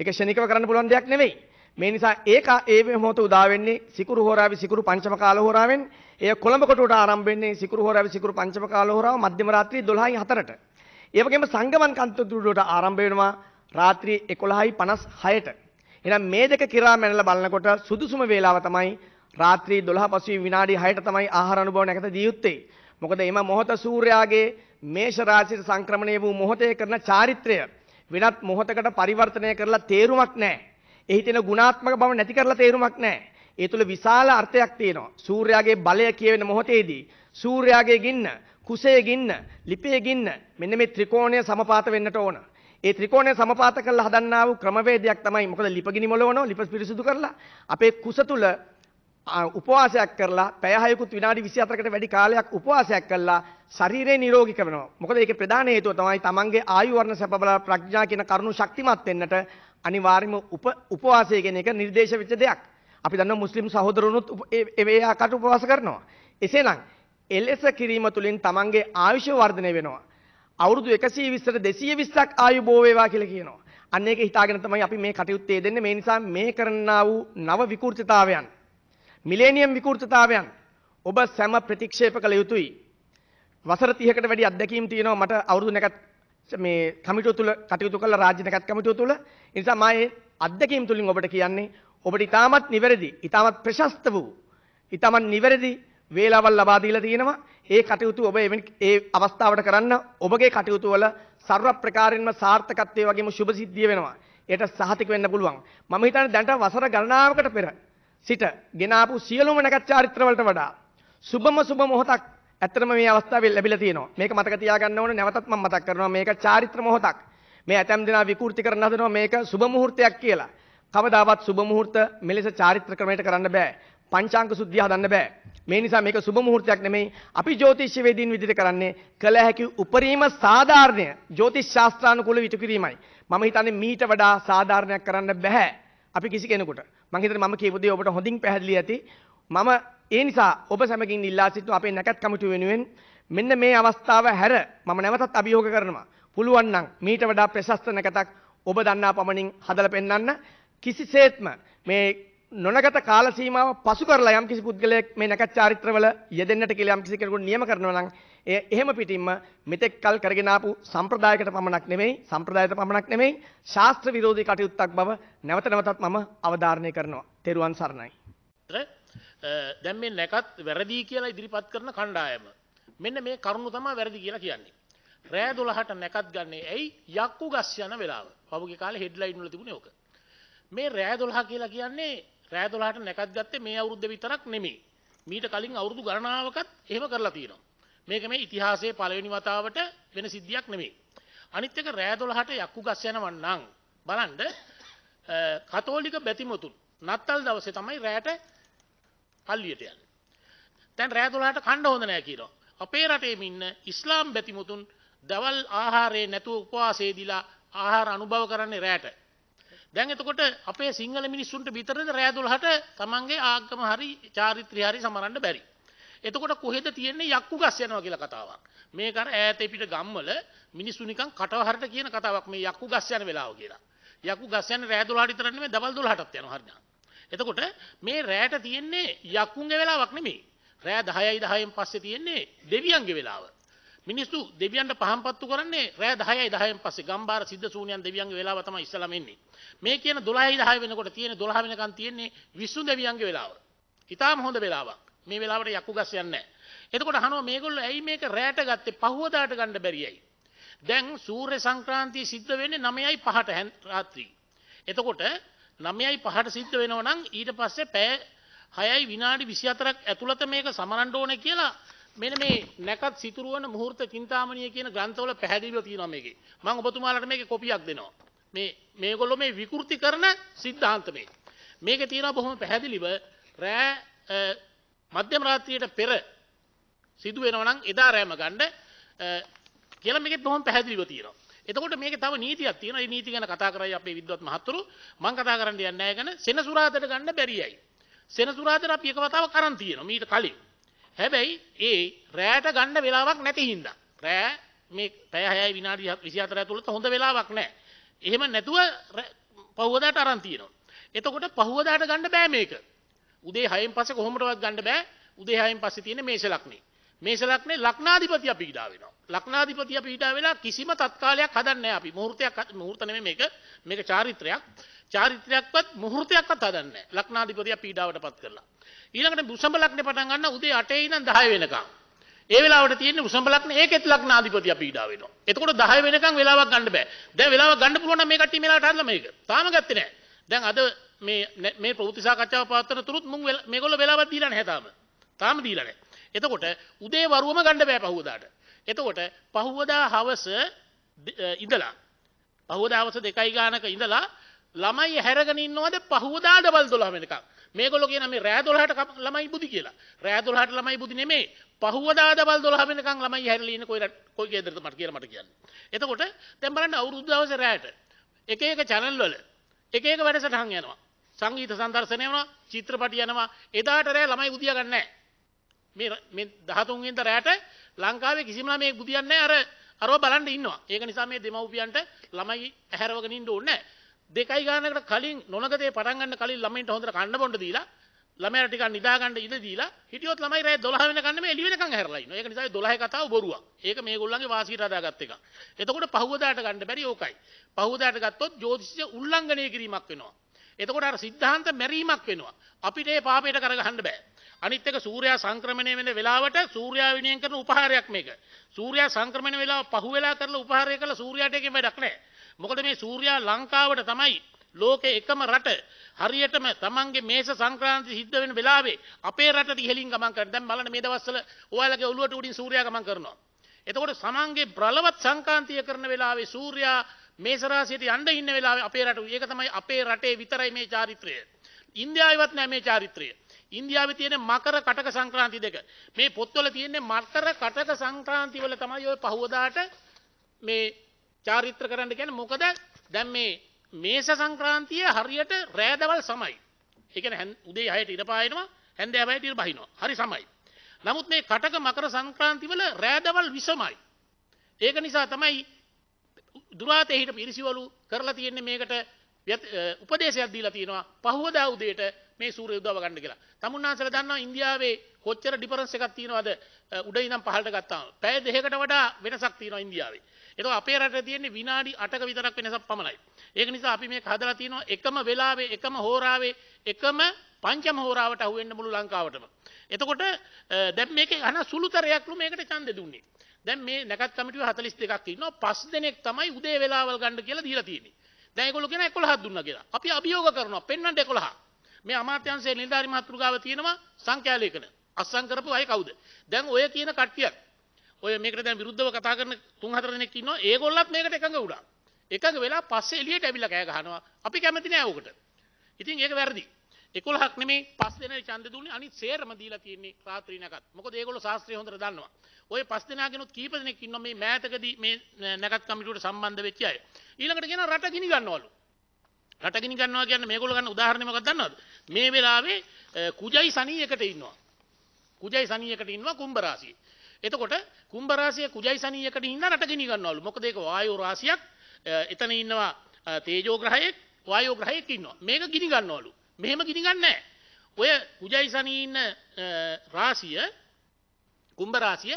ඒක ෂණිකව කරන්න පුළුවන් දෙයක් නෙමෙයි. මේ නිසා ඒක ඒ මොහොත උදා වෙන්නේ සිකුරු හෝරාවේ සිකුරු පංචම කාල හෝරාවෙන් එය කොළඹ කොටුවට ආරම්භ වෙන්නේ සිකුරු හෝරාවේ සිකුරු පංචම කාල හෝරාව මධ්‍යම රාත්‍රියේ 12යි 4ට. ඒ වගේම සංගමන් කන්තුදුඩුවට ආරම්භ වෙනවා රාත්‍රී 11යි 56ට. එහෙනම් මේ දෙක කිරා මැනලා බලනකොට සුදුසුම වේලාව තමයි රාත්‍රී 12 පසුවි විනාඩි 6ට තමයි ආහාර අනුභව නැකත දිය යුත්තේ. මොකද එම මොහොත සූර්යාගේ මේෂ රාශියට සංක්‍රමණය වූ මොහොතේ කරන චාරිත්‍රය වෙනත් මොහොතකට පරිවර්තනය කරලා තේරුමක් නැහැ. එහි තියෙන ගුණාත්මක බව නැති කරලා තේරුමක් නැහැ. ඒ තුළ විශාල අර්ථයක් තියෙනවා. සූර්යාගේ බලය කියවෙන මොහොතේදී සූර්යාගේ ගින්න, කුසේ ගින්න, ලිපේ ගින්න මෙන්න මේ ත්‍රිකෝණය සමපාත වෙන්නට ඕන. ඒ ත්‍රිකෝණය සමපාත කරලා හදන්නා වූ ක්‍රමවේදයක් තමයි මොකද ලිපගිනි මොලවනවා ලිප පිරිසුදු කරලා අපේ කුස තුල උපවාසයක් කරලා පැය 6කුත් විනාඩි 24කට වැඩි කාලයක් උපවාසයක් කරලා ශරීරය නිරෝගී කරනවා. මොකද ඒකේ ප්‍රධාන හේතුව තමයි තමන්ගේ ආයු වර්ණ සැප බල ප්‍රඥා කියන කරුණු ශක්තිමත් වෙන්නට අනිවාර්යම උප උපවාසය කියන එක නිර්දේශ වෙච්ච දෙයක්. අපි දන්නවා මුස්ලිම් සහෝදරවරුනුත් ඒ ආකාරයට උපවාස කරනවා. එසේනම් එලෙස කිරීම තුළින් තමන්ගේ ආයුෂ වර්ධනය වෙනවා. අවුරුදු 120ට 220ක් ආයු බෝ වේවා කියලා කියනවා. අන්න ඒක හිතාගෙන තමයි අපි මේ කටයුත්තේ දෙන්නේ. මේ නිසා මේ කරන්නා වූ නව විකෘතිතාවයන් මිලේනියම් විකෘතතාවයන් ඔබ සෑම ප්‍රතික්ෂේප කළ යුතුයි. වසර 30කට වැඩි අත්දැකීම් තියෙනවා මට අවුරුදු නැකත් මේ කමිටුව තුල කටයුතු කළ රාජ්‍ය නැකත් කමිටුව තුල. ඒ නිසා මා මේ අත්දැකීම් තුලින් ඔබට කියන්නේ ඔබට ඊටමත් නිවැරදි, ඊටමත් ප්‍රශස්ත වූ, ඊටමත් නිවැරදි වේලාවල් ලබා දීලා තියෙනවා. ඒ කටයුතු ඔබ ඒ අවස්ථාවට කරන්න ඔබගේ කටයුතු වල ਸਰව ප්‍රකාරයෙන්ම සාර්ථකත්වයේ වගේම සුභ සිද්ධිය වෙනවා. ඒට සහතික වෙන්න පුළුවන්. මම හිතන්නේ දැනට වසර ගණනාවකට පෙර සිට ගෙනාපු සියලුම නැකත් චාරිත්‍රවලට වඩා සුබම සුබ මොහොතක් ඇත්තටම මේ අවස්ථාවේ ලැබිලා තියෙනවා. මේක මතක තියාගන්න ඕනේ නැවතත් මම මතක් කරනවා මේක චාරිත්‍ර මොහොතක්. මේ ඇතම් දෙනා විකෘති කරන හදනවා මේක සුබ මුහුර්තයක් කියලා. කවදාවත් සුබ මුහුර්ත මෙලෙස චාරිත්‍ර ක්‍රමයට කරන්න බෑ. පංචාංග සුද්ධිය හදන්න බෑ. මේ නිසා මේක සුබ මුහුර්තයක් නෙමෙයි. අපි ජ්‍යොතිෂ්‍ය වේදීන් විදිහට කරන්නේ කළ හැකි උපරිම සාධාරණය ජ්‍යොතිෂ් ශාස්ත්‍රානුකූල විතු කිරීමයි. මම හිතන්නේ මීට වඩා සාධාරණයක් කරන්න බෑ. අපි කිසි කෙනෙකුට මං හිතන්නේ මම කියපු දේ ඔබට හොඳින් පැහැදිලි ඇති. මම ඒ නිසා ඔබ සැමකින් ඉල්ලා සිටිනවා අපේ නැකත් කමිටුව වෙනුවෙන් මෙන්න මේ අවස්ථාව හැර මම නැවතත් අභියෝග කරනවා. පුළුවන් නම් මීට වඩා ප්‍රශස්ත නැකතක් ඔබ දන්නා පමණින් හදලා පෙන්වන්න. කිසිසේත්ම මේ නොනගත කාල සීමාව පසු කරලා යම් කිසි පුද්ගලයෙක් මේ නැකත් චාරිත්‍රවල යෙදෙන්නට කියලා යම් කිසි කෙනෙකුට නියම කරනවා නම් ඒ එහෙම පිටින්ම මෙතෙක් කල් කරගෙන ආපු සම්ප්‍රදායකට පමණක් නෙමෙයි සම්ප්‍රදායට පමණක් නෙමෙයි ශාස්ත්‍ර විරෝධී කටයුත්තක් බව නැවත නැවතත් මම අවධාරණය කරනවා. තෙරුවන් සරණයි. දැන් මේ නැකත් වැරදි කියලා ඉදිරිපත් කරන කණ්ඩායම මෙන්න මේ කරුණු තමයි වැරදි කියලා කියන්නේ. රෑ 12ට නැකත් ගන්නේ ඇයි? යක්කු ගස් යන වෙලාව. පහුගිය කාලේ හෙඩ්ලයින් වල තිබුණේ ඕක. මේ රෑ 12 කියලා කියන්නේ රෑ 12ට නැකත් ගත්තේ මේ අවුරුද්ද විතරක් නෙමෙයි. මීට කලින් අවුරුදු ගණනාවකත් එහෙම කරලා තියෙනවා. මේක මේ ඉතිහාසයේ පළවෙනි වතාවට වෙන සිද්ධියක් නෙමෙයි. අනිත් එක රෑ 12ට යක්කු ගස් යනවන් නම් බලන්න කතෝලික බැතිමතුන් නත්තල් දවසේ තමයි රෑට පල්ලියට යන්නේ. දැන් රෑ 12ට කන්න හොඳ නෑ කියනවා. අපේ රටේම ඉන්න ඉස්ලාම් බැතිමතුන් දවල් ආහාරයේ නැතුව උපවාසයේදීලා ආහාර අනුභව කරන්නේ රෑට. දැන් එතකොට අපේ සිංහල මිනිස්සුන්ට විතරද රෑ 12ට තමන්ගේ ආගම හරි චාරිත්‍රය හරි සමරන්න බැරි. එතකොට කොහෙද තියෙන්නේ යක්කු ගස් යනවා කියලා කතාවක්. මේක අර ඈතේ පිට ගම්වල මිනිස්සු නිකන් කටවහරට කියන කතාවක් මේ යක්කු ගස් යන වෙලාව කියලා. යක්කු ගස් යන රෑ 12ට විතර නෙමෙයි දවල් 12ටත් යනවා හරිනම්. එතකොට මේ රෑට තියෙන්නේ යක්කුන්ගේ වෙලාවක් නෙමෙයි. රෑ 10යි 10න් පස්සේ තියෙන්නේ දෙවියන්ගේ වෙලාව. මිනිස්සු දෙවියන්ට පහම්පත්තු කරන්නේ රෑ 10යි 10න් පස්සේ ගම්බාර සිද්ධ සූනියන් දෙවියන්ගේ වෙලාව තමයි ඉස්සලාම එන්නේ. මේ කියන 12යි 10 වෙනකොට තියෙන 12 වෙනකන් තියෙන්නේ විසුණු දෙවියන්ගේ වෙලාව. ඊටාම හොඳ වෙලාවක්. මේ වෙලාවට යකු ගස් යන්නේ නැහැ එතකොට අහනවා මේගොල්ලෝ ඇයි මේක රැයට ගත්තේ පහුවදාට ගන්න බැරියයි දැන් සූර්ය සංක්‍රාන්තිය සිද්ධ වෙන්නේ 9යි 5ට රාත්‍රී එතකොට 9යි 5ට සිද්ධ වෙනවා නම් ඊට පස්සේ පැය 6යි විනාඩි 24ක් ඇතුළත මේක සමරන්න ඕනේ කියලා මෙන්න මේ නැකත් සිතුරුවන මුහූර්ත චින්තාමණිය කියන ග්‍රන්ථවල පැහැදිලිව තියෙනවා මේකේ. මම ඔබතුමාලට මේකේ කොපියක් දෙනවා. මේ මේගොල්ලෝ මේ විකෘති කරන સિદ્ધාන්ත මේ. මේකේ තියෙනවා බොහොම පැහැදිලිව රෑ මධ්‍යම රාත්‍රියට පෙර සිදු වෙනවා නම් එදා රැම ගන්න කියලා මේකෙත් බොහොම පැහැදිලිව තියෙනවා. එතකොට මේකේ තව නීතියක් තියෙනවා. මේ නීති ගැන කතා කරයි අපේ විද්වත් මහතුරු. මම කතා කරන්න යන්නේ නැහැ ගැන සෙනසුරාදට ගන්න බැරියයි. සෙනසුරාදට අපි එක වතාවක් අරන් තියෙනවා මීට කලින්. හැබැයි ඒ රැයට ගන්න වෙලාවක් නැති හින්දා රෑ මේ පැය 6යි විනාඩි 24 ඇතුළත හොඳ වෙලාවක් නැහැ. එහෙම නැතුව පහුවදාට අරන් තියෙනවා. එතකොට පහුවදාට ගන්න බෑ මේක. උදේ 6න් පස්සේ කොහොමදවත් ගන්න බෑ. උදේ 6න් පස්සේ තියෙන මේෂ ලග්නේ. මේෂ ලග්නේ ලග්නාධිපතිය පිහිටා වෙනවා. ලග්නාධිපතිය පිහිටා වෙලා කිසිම තත්කාලයක් හදන්නේ අපි. මුහුර්තයක් මුහුර්ත නෙමෙයි මේක. මේක චාරිත්‍රයක්. චාරිත්‍රයක්වත් මුහුර්තයක්වත් හදන්නේ නැහැ. ලග්නාධිපතිය පීඩාවටපත් කරලා. ඊළඟට උසඹ ලග්නේ පටන් ගන්න උදේ 8 ඉඳන් 10 වෙනකම්. ඒ වෙලාවට තියෙන්නේ උසඹ ලග්නේ ඒකෙත් ලග්නාධිපතිය පීඩා වෙනවා. එතකොට 10 වෙනකම් වෙලාවක් ගන්න බෑ. දැන් වෙලාවක් ගන්න පුළුවන් නම් මේ කට්ටිය මේ වෙලාවට හදලා මේක. තාම ගත්තේ නැහැ. දැන් අද මේ මේ ප්‍රවෘත්ති සාකච්ඡාව පවත්වන තුරුත් මුන් මේගොල්ලෝ වෙලාවක් දීලා නැහැ තාම. තාම දීලා නැහැ. එතකොට උදේ වරුවම ගන්න බෑ පහුවදාට. එතකොට පහුවදා හවස ඉඳලා පහුවදා හවස දෙකයි ගානක ඉඳලා ළමයි හැරගෙන ඉන්නවද පහුවදා ඩබල් 12 වෙනකම්. මේගොල්ලෝ කියන මේ රෑ 12ට ළමයි බුදි කියලා. රෑ 12ට ළමයි බුදි නෙමෙයි. පහුවදා ඩබල් 12 වෙනකම් ළමයි හැරිලා ඉන්න කොයි කොයි ගෙදරද මට කියලා මට කියන්නේ. එතකොට දැන් බලන්න අවුරුදු දවසේ රෑට එක එක channel වල එක එක වැඩසටහන් යනවා. සංගීත සංදර්ශන යනවා, චිත්‍රපටි යනවා. එදාට රෑ ළමයි බුදියා ගන්නෑ. මේ මේ 13 වෙනිදා රෑට ලංකාවේ කිසිම ළමයෙක් බුදියන්නේ අර අරව බලන් ඉන්නවා. ඒක නිසා මේ දෙමව්පියන්ට ළමයි ඇහැරවගෙන ඉන්න ඕනේ නැහැ. දෙකයි ගානකට කලින් නොනගතේ පටන් ගන්න කලින් ළමයින්ට හොඳට කන්න බොන්න දීලා ළමයට ටිකක් නිදාගන්න ඉඩ දීලා හිටියොත් ළමයි රෑ 12 වෙනකන් මේ එළි වෙනකන් හැරලා ඉන්නවා. ඒක නිසා 12 කතාව බොරුවක්. ඒක මේගොල්ලන්ගේ වාසියට හදාගත් එකක්. එතකොට පහුවදාට ගන්න බැරි ඕකයි. පහුවදාට ගත්තොත් ජ්‍යොතිෂය උල්ලංඝනය කිරීමක් වෙනවා. එතකොට අර સિદ્ધාන්ත මැරීමක් වෙනවා. අපිට ඒ පාපයට කරගහන්න බෑ. අනිත් එක සූර්යා සංක්‍රමණය වෙන වෙලාවට සූර්යා විනයෙන් කරන උපහාරයක් මේක. සූර්යා සංක්‍රමණය වෙලාව පහුවෙලා කරලා උපහාරය කරලා සූර්යාට එකේ වැඩක් නැහැ. මොකද මේ සූර්යා ලංකාවට තමයි ලෝකේ එකම රට හරියටම තමන්ගේ මේස සංක්‍රාන්ති සිද්ධ වෙන වෙලාවේ අපේ රට දිහෙලින් ගමන් කරන දැන් බලන්න මේ දවස්වල ඔයාලගේ ඔළුවට උඩින් සූර්යයා ගමන් කරනවා එතකොට සමන්ගේ ප්‍රලවත් සංකාන්තිය කරන වෙලාවේ සූර්යයා මේස රාශියට යන්න ඉන්න වෙලාවේ අපේ රට ඒක තමයි අපේ රටේ විතරයි මේ චාරිත්‍රය ඉන්දියාවේවත් නෑ මේ චාරිත්‍රය ඉන්දියාවේ තියෙන මකර කටක සංක්‍රාන්ති දෙක මේ පොත්වල තියෙන මකර කටක සංක්‍රාන්ති වල තමයි ඔය පහවදාට මේ චාරිත්‍ර කරන්න කියන්නේ මොකද දැන් මේ මේස සංක්‍රාන්තිය හරියට රෑදවල් සමයි. ඒ කියන්නේ උදේ 6ට ඉර පායනවා, හැන්ද 6ට ඉර බහිනවා. හරි සමයි. නමුත් මේ කටක මකර සංක්‍රාන්ති වල රෑදවල් විසමයි. ඒක නිසා තමයි දුරාතේ හිටපු ඉරිසිවලු කරලා තියෙන්නේ මේකට උපදේශයක් දීලා තියෙනවා. පහවදා උදේට මේ සූර්ය උදව ගන්න කියලා. තමුන්නාන්සලා දන්නවා ඉන්දියාවේ කොච්චර ඩිෆරන්ස් එකක් තියෙනවද උඩ ඉඳන් පහළට ගත්තාම. පැය දෙකකට වඩා වෙනසක් තියෙනවා ඉන්දියාවේ. ඒක අපේ රටේ තියෙන්නේ විනාඩි 8ක විතරක් වෙනසක් පමණයි. ඒක නිසා අපි මේක හදලා තියෙනවා එකම වෙලාවේ එකම හෝරාවේ එකම පංචම හෝරාවට අහු වෙන්න මුළු ලංකාවටම. එතකොට දැන් මේකේ අන සුළුතරයක්ලු මේකට ඡන්දෙ දුන්නේ. දැන් මේ නැකත් කමිටුවේ 42ක් ඉන්නවා. පස් දෙනෙක් තමයි උදේ වෙලාවල් ගන්න කියලා දීලා තියෙන්නේ. දැන් ඒගොල්ලෝ කියන 11ක් දුන්නා කියලා. අපි අභියෝග කරනවා. පෙන්වන්න 11. මේ අමාත්‍යාංශයේ නිලධාරි මහතුරු ගාව තියෙනවා සංඛ්‍යා ලේඛන. අස්සම් කරපු අය කවුද? දැන් ඔය කියන කට්ටියක් ඔය මේකට දැන් විරුද්ධව කතා කරන තුන් හතර දෙනෙක් ඉන්නවා. ඒගොල්ලත් මේකට එකඟ වුණා. එකඟ වෙලා පස්සේ එළියට ඇවිල්ලා කෑ ගහනවා. අපි කැමති නෑ ඕකට. ඉතින් ඒක වැරදි. 11ක් නෙමෙයි පස් දෙනා ඡන්ද දුන්නේ අනිත් සේරම දීලා තියෙන්නේ රාත්‍රී නැකත්. මොකද ඒගොල්ලෝ ශාස්ත්‍රය හොඳට දන්නවා. ඔය පස් දෙනාගෙනුත් කීප දෙනෙක් ඉන්නවා මේ මෑතකදී මේ නැකත් කමිටුවට සම්බන්ධ වෙච්ච අය. ඊළඟට කියනවා රට ගිනි ගන්නවලු. රට ගිනි ගන්නවා කියන්නේ මේගොල්ලෝ ගන්න උදාහරණය මොකක්ද දන්නවද? මේ වෙලාවේ කුජයි සනී එකට ඉන්නවා. කුජයි සනී එකට ඉන්නවා කුම්භ රාශියේ. එතකොට කුම්භ රාශිය කුජයි සනියකට ඉන්න රට ගිනි ගන්නවලු. මොකද ඒක වායෝ රාශියක්. එතන ඉන්නවා තේජෝ ග්‍රහයෙක්, වායෝ ග්‍රහයෙක් ඉන්නවා. මේක ගිනි ගන්නවලු. මෙහෙම ගිනි ගන්නෑ. ඔය කුජයි සනී ඉන්න රාශිය කුම්භ රාශිය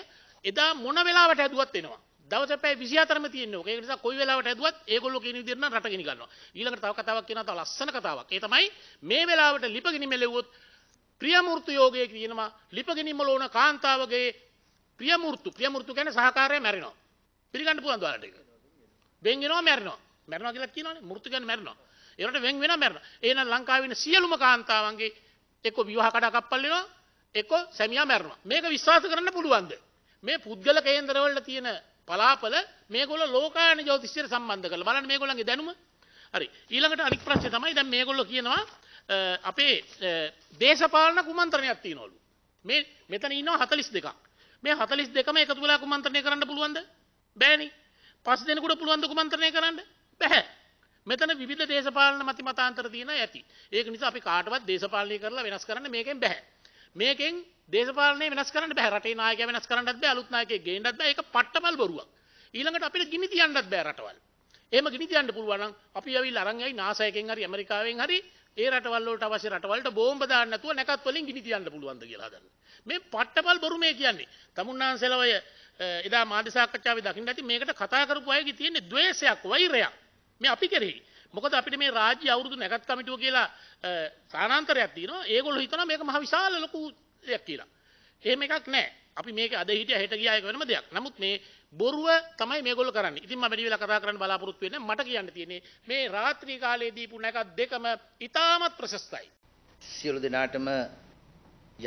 එදා මොන වෙලාවට හැදුවත් එනවා. දවස පැය 24ම තියෙන්නේ ඕක. ඒ නිසා කොයි වෙලාවට හැදුවත් ඒගොල්ලෝ කියන විදිහට නම් රටගෙන ගන්නවා. ඊළඟට තව කතාවක් කියනවා තව ලස්සන කතාවක්. ඒ තමයි මේ වෙලාවට ලිපගිනි මෙලෙව්වොත් ප්‍රියමූර්ති යෝගයේ කියනවා ලිපගිනි මලෝන කාන්තාවගේ ප්‍රියමූර්තු ප්‍රියමූර්තු කියන්නේ සහකාරය මැරෙනවා. පිළිගන්න පුළුවන් ඔයාලට ඒක. වෙන් වෙනවා මැරෙනවා. මැරෙනවා කියලා කියනවනේ මූර්තු කියන්නේ මැරෙනවා. ඒකට වෙන් වෙනවා මැරෙනවා. එහෙනම් ලංකාවේ ඉන්න සියලුම කාන්තාවන්ගේ එක්ක විවාහ කඩ කප්පල් වෙනවා, එක්ක සැමියා මැරෙනවා. මේක විශ්වාස කරන්න පුළුවන්ද? මේ පුද්ගල කේන්දරවල තියෙන පලාපල මේගොල්ලෝ ලෝකායන ජ්‍යොතිෂයට සම්බන්ධ කරලා බලන්න මේගොල්ලන්ගේ දැනුම. හරි. ඊළඟට අනිත් ප්‍රශ්නේ තමයි දැන් මේගොල්ලෝ කියනවා අපේ දේශපාලන කුමන්ත්‍රණයක් තියනවලු. මේ මෙතන ඉන්නවා 42ක්. මේ 42ම එකතු වෙලා කුමන්ත්‍රණය කරන්න පුළුවන්ද? බෑනේ. පස් දෙනෙකුට පුළුවන් ද කුමන්ත්‍රණය කරන්න? බෑ. මෙතන විවිධ දේශපාලන මති මතාන්තර තියෙනවා ඇති. ඒක නිසා අපි කාටවත් දේශපාලනය කරලා වෙනස් කරන්න මේකෙන් බෑ. මේකෙන් දේශපාලනය වෙනස් කරන්න බෑ. රටේ නායකයා වෙනස් කරන්නත් බෑ. අලුත් නායකයෙක් ගේන්නත් බෑ. ඒක පට්ටමල් බොරුවක්. ඊළඟට අපිට ගිනි තියන්නත් බෑ රටවල්. එහෙම ගිනි තියන්න පුළුවන් නම් අපි ඇවිල්ලා අරන් යයි නාසයකින් හරි ඇමරිකාවෙන් හරි ඒ රටවල් වලට අවශ්‍ය රටවල්ට බෝම්බ දාන්න නැතුව නැකත් වලින් ගිනි තියන්න පුළුවන්ද කියලා හදන්න. මේ පට්ටපල් බොරු මේ කියන්නේ. තමුන්නාන්සලා ඔය එදා මාධ්‍ය සාකච්ඡාවේ දකින්න ඇති මේකට කතා කරපු අයගේ තියෙන द्वේෂයක් වෛරයක්. මේ අපි කෙරෙහි. මොකද අපිට මේ රාජ්‍ය අවුරුදු නැකත් කමිටුව කියලා සානාන්තරයක් තියෙනවා. ඒගොල්ලෝ හිතනවා මේක මහ විශාල ලොකු දෙයක් කියලා. එහෙම එකක් නැහැ. අපි මේක අද හිටියා හෙට ගියා ඒක වෙනම දෙයක්. නමුත් මේ බොරුව තමයි මේගොල්ලෝ කරන්නේ. ඉතින් මම වැඩි වෙලා කතා කරන්න බලාපොරොත්තු වෙන්නේ මට කියන්න තියෙන්නේ මේ රාත්‍රී කාලයේ දීපු නැකක් දෙකම ඉතාමත් ප්‍රශස්තයි. සියලු දෙනාටම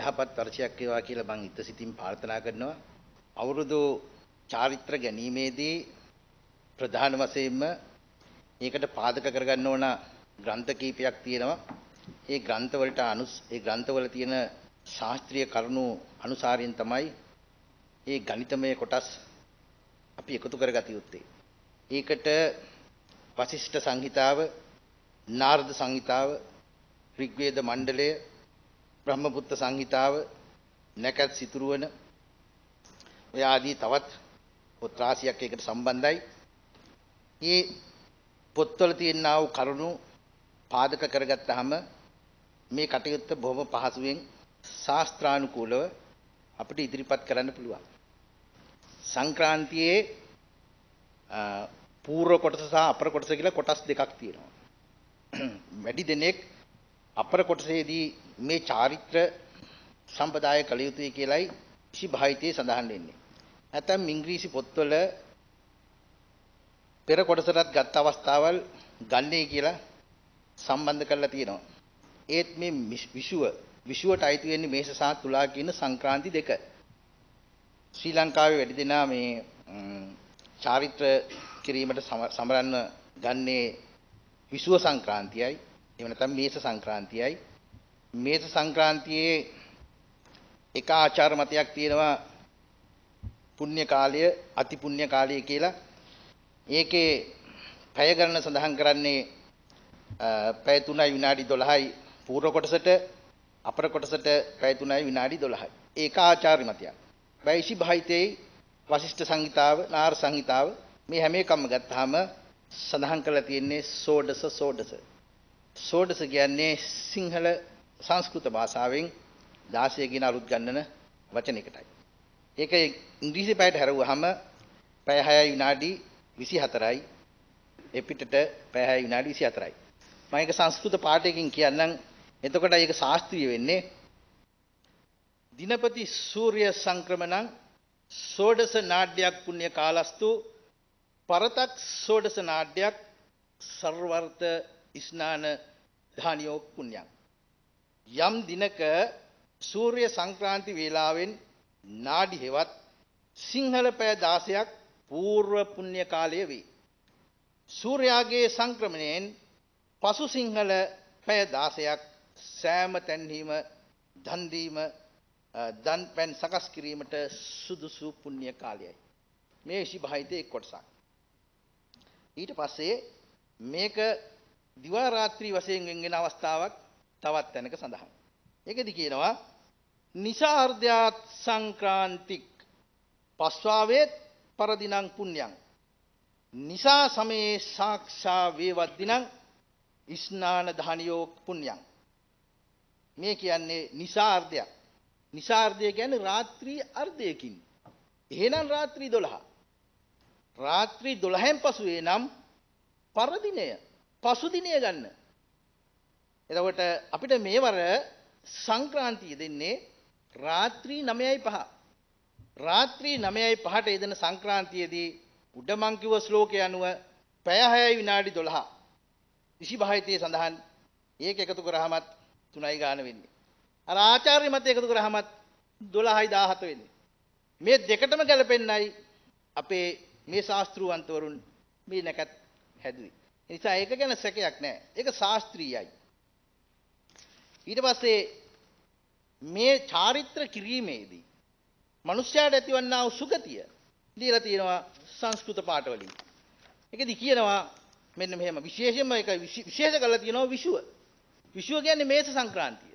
යහපත් වර්ෂයක් වේවා කියලා මං ඉත සිතින් ප්‍රාර්ථනා කරනවා. අවුරුදු චාරිත්‍ර ගැනීමේදී ප්‍රධාන වශයෙන්ම ඒකට පාදක කරගන්න ඕන ග්‍රන්ථ කීපයක් තියෙනවා. ඒ ග්‍රන්ථවලට අනුස් ඒ ග්‍රන්ථවල තියෙන ශාස්ත්‍රීය කරුණු අනුසාරයෙන් තමයි මේ ගණිතමය කොටස් අපි එකතු කරගත යුත්තේ. ඒකට වශිෂ්ඨ සංහිතාව, නාරද සංහිතාව, ඍග්වේද මණ්ඩලය, බ්‍රහ්මපුත්ත සංහිතාව, නැකත් සිතුරුවන ඔය ආදී තවත් පොත් රාශියක් ඒකට සම්බන්ධයි. මේ පොත්වල තියෙනා වූ කරුණු පාදක කරගත්තාම මේ කටයුත්ත බොහොම පහසුවෙන් ශාස්ත්‍රානුකූලව අපිට ඉදිරිපත් කරන්න පුළුවන්. සංක්‍රාන්තියේ පූර්ව කොටස සහ අපර කොටස කියලා කොටස් දෙකක් තියෙනවා. වැඩි දෙනෙක් අපර කොටසේදී මේ චාරිත්‍ර සම්පදාය කළ යුතුයි කියලයි ඉසි භාවිතයේ සඳහන් වෙන්නේ. නැත්නම් ඉංග්‍රීසි පොත්වල පෙර කොටසටත් ගත් අවස්ථාවල් ගන්නේ කියලා සම්බන්ධ කරලා තියෙනවා. ඒත් මේ විෂුව විෂුවට අයිති වෙන්නේ මේෂ සහ තුලා කියන සංක්‍රාන්ති දෙක. ශ්‍රී ලංකාවේ වැඩි දෙනා මේ චාරිත්‍ර කිරීමට සමරන්න ගන්නේ විෂුව සංක්‍රාන්තියයි. එහෙම නැත්නම් මේෂ සංක්‍රාන්තියයි. මේෂ සංක්‍රාන්තියේ එක ආචාර මතයක් තියෙනවා පුණ්‍ය කාලය අති පුණ්‍ය කාලය කියලා. ඒකේ පැය ගණන සඳහන් කරන්නේ පැය 3යි විනාඩි 12යි පූර්ව කොටසට අපර කොටසට පැය 3යි විනාඩි 12යි. ඒක ආචාර්ය මතයක්. වෛශි භාවිතයේ වශිෂ්ඨ සංගීතාව, නාර සංගීතාව මේ හැම එකම ගත්තාම සඳහන් කරලා තියෙන්නේ සෝඩස සෝඩස. සෝඩස කියන්නේ සිංහල සංස්කෘත භාෂාවෙන් 16 කියන අරුත් ගන්නන වචනයකටයි. ඒක ඉංග්‍රීසි පැයට හැරුවාම පැය 6යි විනාඩි 24යි එපිටට පැය 6යි විනාඩි 24යි. මම ඒක සංස්කෘත පාඩයකින් කියන්නම් එතකොට ඒක ශාස්ත්‍රීය වෙන්නේ දිනපති සූර්ය සංක්‍රමණං සෝඩස නාඩ්‍යයක් පුණ්‍ය කාලස්තු පරතක් සෝඩස නාඩ්‍යයක් සර්වර්ථ ස්නාන ධානියෝ පුණ්‍යං යම් දිනක සූර්ය සංක්‍රාන්ති වේලාවෙන් නාඩි හෙවත් සිංහල පැය 16ක් పూర్ව පුණ්‍ය කාලය වේ සූර්යාගේ සංක්‍රමණයෙන් පසු සිංහල පැය 16ක් සෑම තැන්හිම දන් දීම දන් පෙන් සකස් කිරීමට සුදුසු පුණ්‍ය කාලයයි. මේ 25 එක් කොටසක්. ඊට පස්සේ මේක දිවා රාත්‍රී වශයෙන් ගෙන්ගෙන අවස්ථාවක් තවත් තැනක සඳහන්. ඒකෙදි කියනවා නිසාර්ධ්‍යාත් සංක්‍රාන්තික් පස්වාවේත් පරදිනං පුණ්‍යං නිසා සමයේ සාක්ෂා වේවද්දිනං ස්නාන ධානියෝ පුණ්‍යං මේ කියන්නේ නිසාර්ධයක්. නිසාර්ධය කියන්නේ රාත්‍රී අර්ධයකින්. එහෙනම් රාත්‍රී 12. රාත්‍රී 12න් පසුවේ නම් පරදිනය, පසුදිනය ගන්න. එතකොට අපිට මේවර සංක්‍රාන්තිය දෙන්නේ රාත්‍රී 9:05. රාත්‍රී 9:05ට යෙදෙන සංක්‍රාන්තියේදී උඩමං කිව්ව ශ්ලෝකය අනුව පැය 6යි විනාඩි 12. 25 තේ සඳහන් ඒක එකතු කරාමත් 3යි ගාන වෙන්නේ. අර ආචාර්ය මත එකතු කරාමත් 12යි 17 වෙන්නේ. මේ දෙකටම ගැලපෙන්නයි අපේ මේ ශාස්ත්‍රූවන්තවරුන් මේ නැකත් හැදුවේ. ඒ නිසා ඒක ගැන සැකයක් නැහැ. ඒක ශාස්ත්‍රීයයි. ඊට පස්සේ මේ චාරිත්‍ර කිරීමේදී මිනිස්යාට ඇතිවන්නා වූ සුගතිය දීලා තියෙනවා සංස්කෘත පාඨවලින්. ඒකෙදි කියනවා මෙන්න මෙහෙම විශේෂයෙන්ම ඒක විශේෂ කරලා තියෙනවා විෂුව. විෂුව කියන්නේ මේස සංක්‍රාන්තිය.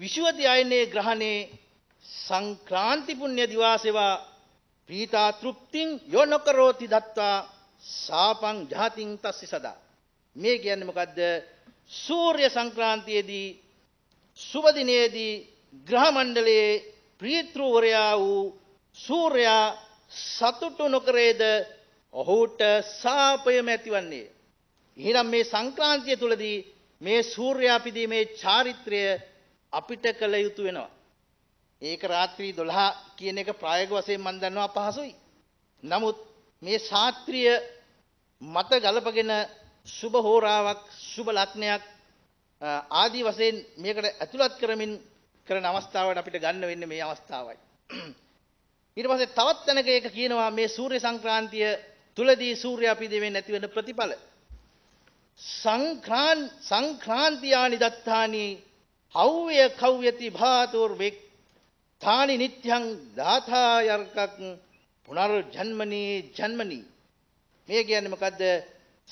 විෂුවති අයනේ ග්‍රහණේ සංක්‍රාන්ති පුණ්‍ය දිවාසෙවා ප්‍රීතා තෘප්තිං යොනකරෝති දත්තා සාපං ජාතිං තස්සි සදා. මේ කියන්නේ මොකද්ද? සූර්ය සංක්‍රාන්තියේදී සුබ දිනේදී ග්‍රහ මණ්ඩලයේ ප්‍රීත්‍රවරයා වූ සූර්යා සතුටු නොකරේද ඔහුට සාපයම ඇතිවන්නේ. එහෙනම් මේ සංක්‍රාන්තිය තුලදී මේ සූර්යා පිදීමේ චාරිත්‍රය අපිට කළ යුතු වෙනවා. ඒක රාත්‍රී 12 කියන එක ප්‍රායෝගික වශයෙන් මම දන්නවා පහසුයි. නමුත් මේ ශාත්‍රීය මත ගලපගෙන සුබ හෝරාවක් සුබ ලක්ෂණයක් ආදී වශයෙන් මේකට ඇතුළත් කරමින් කරන අවස්ථාවට අපිට ගන්න වෙන්නේ මේ අවස්ථාවයි. ඊට පස්සේ තවත් තැනක ඒක කියනවා මේ සූර්ය සංක්‍රාන්තිය තුලදී සූර්යා පිදීමෙන් ඇතිවන ප්‍රතිඵල සංඛාන් සංඛාන්තියානි දත්තානි හව්‍ය කව්‍යති භාතුර්වෙක් තානි නිත්‍යං දාථායර්කක් පුනර්ජන්මනී ජන්මනී මේ කියන්නේ මොකද්ද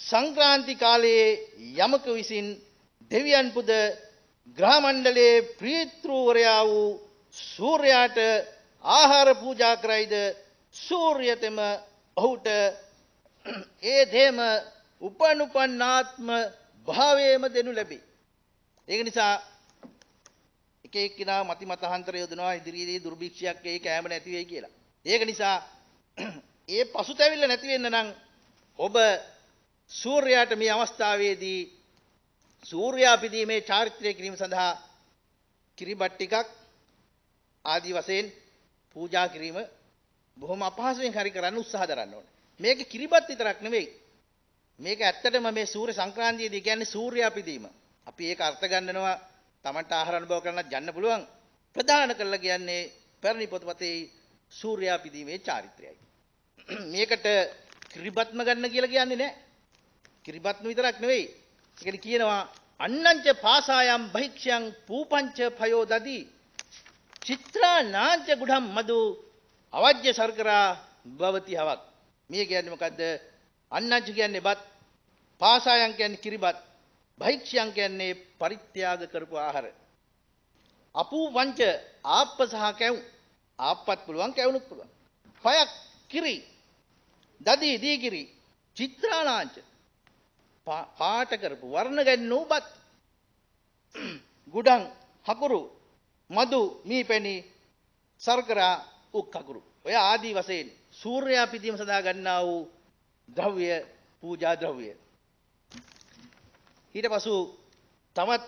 සංක්‍රාන්ති කාලයේ යමක විසින් දෙවියන් පුද ග්‍රහ මණ්ඩලයේ ප්‍රීත්‍රූවරයා වූ සූර්යාට ආහාර පූජා කරයිද සූර්යතෙම ඔහුට ඒ දේම උපනුපන්නාත්ම භාවයේම දෙනු ලැබේ. ඒක නිසා එක එක්කිනා මති මතාන්තර යොදනවා ඉදිරියේදී දුර්භික්ෂයක් ඒ කෑම නැති වෙයි කියලා. ඒක නිසා ඒ පසුතැවිල්ල නැති වෙන්න නම් ඔබ සූර්යාට මේ අවස්ථාවේදී සූර්යා පිදීමේ චාරිත්‍රය කිරීම සඳහා කිරිබත් ටිකක් ආදි වශයෙන් පූජා කිරීම බොහොම අපහසුවෙන් හරි කරන්න උත්සාහ දරන්න ඕනේ. මේක කිරිබත් විතරක් නෙවෙයි මේක ඇත්තටම මේ සූර්ය සංක්‍රාන්තියේදී කියන්නේ සූර්යයා පිදීම. අපි ඒක අර්ථ ගන්නනවා Tamanට ආහාර අනුභව කරන්නත් ගන්න පුළුවන්. ප්‍රධාන කරලා කියන්නේ පැරණි පොතපතේ සූර්යයා පිදීමේ චාරිත්‍රයයි. මේකට කිරිබත්ම ගන්න කියලා කියන්නේ නැහැ. කිරිබත්ම විතරක් නෙවෙයි. ඒකනි කියනවා අන්නංච පාසායම් බහික්ෂයන් පූපංච භයෝ දදි චිත්‍රා නාංච ගුඩම් මදු අවජ්‍ය සර්කරා භවති හවක්. මේ කියන්නේ මොකද්ද? අන්නංච කියන්නේ බත් පාසායන් කියන්නේ කිරිබත්. භෛක්ෂයන් කියන්නේ පරිත්‍යාග කරපු ආහාර. අපූ වංච ආප්ප සහ කැවු. ආප්පත් පුළුවන් කැවුනුත් පුළුවන්. පයක් කිරි. දදී දී කිරි. චිත්‍රාලාංච. පාට කරපු වර්ණ ගැන්නූ බත්. ගුඩන් හකුරු මදු මීපැණි සර්කරා උක්කකුරු ඔය ආදී වශයෙන් සූර්යයා පිදීම සඳහා ගන්නා වූ ද්‍රව්‍ය පූජා ද්‍රව්‍ය ඊට පසු තවත්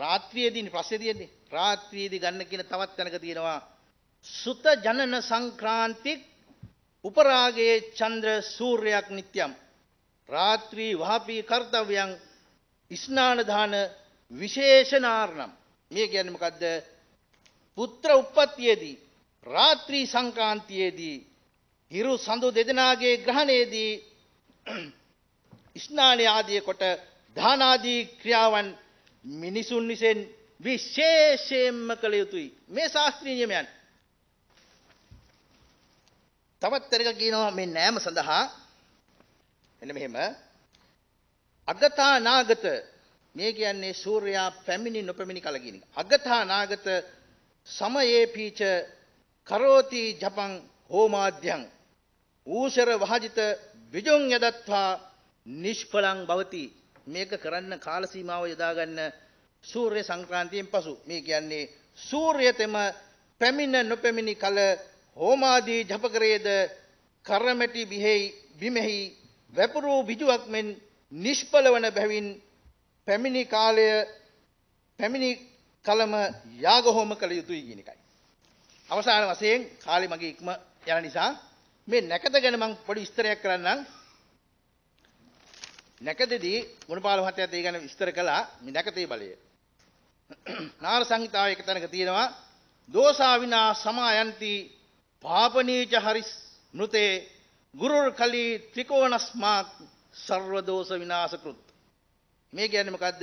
රාත්‍රියේදී ප්‍රශ්නේදී රාත්‍රියේදී ගන්න කියන තවත් තැනක තියෙනවා සුත ජනන සංක්‍රාන්ති උපරාගයේ චන්ද්‍ර සූර්යයක් නිට්යම් රාත්‍රී වහපී කර්තව්‍යං ස්නාන දාන විශේෂණාර්ණම් මේ කියන්නේ මොකද්ද පුත්‍ර උප්පත්තියේදී රාත්‍රී සංකාන්තියේදී හිරු සඳු දෙදෙනාගේ ග්‍රහණයේදී ස්නාන ආදී කොට දානාදී ක්‍රියාවන් මිනිසුන් විසින් විශේෂයෙන්ම කළ යුතුයි. මේ ශාස්ත්‍රීය නියමයන්. තවත් එක කියනවා මේ නෑම සඳහා එන්න මෙහෙම අගතා නාගත මේ කියන්නේ සූර්යයා පැමිණි නොපැමිණි කල කියන එක. අගතා නාගත සමයේ පීච කරෝති ජපං හෝමාද්‍යං ඌසර වහජිත විජොං යදත්වා නිෂ්ඵලං භවති මේක කරන්න කාල සීමාව යොදා ගන්න සූර්ය සංක්‍රාන්තියෙන් පසු මේ කියන්නේ සූර්ය තෙම පැමිණ නොපැමිණි කල හෝමාදී ජපකරේද කරමැටි බිහෙයි බිමෙහි වැපුරු විජුවක් මෙන් නිෂ්පලවන බැවින් පැමිණි කාලය පැමිණි කලම යාග හෝම කළ යුතුයි කියන එකයි. අවසාන වශයෙන් කාලේ මගේ ඉක්ම යන නිසා මේ නැකත ගැන මම පොඩි විස්තරයක් කරන්නම්. නැකදෙදී ගුණපාල මහත්තයත් ඒ ගැන විස්තර කළා මේ නැකතේ බලය. නාර සංහිතාවේ එක තැනක තියෙනවා දෝසා විනා සමායන්ති පාපනීච හරිස් මෘතේ ගුරුර් කලි ත්‍රිකෝණස්මාත් සර්ව දෝෂ විනාශ කෘත් මේ කියන්නේ මොකද්ද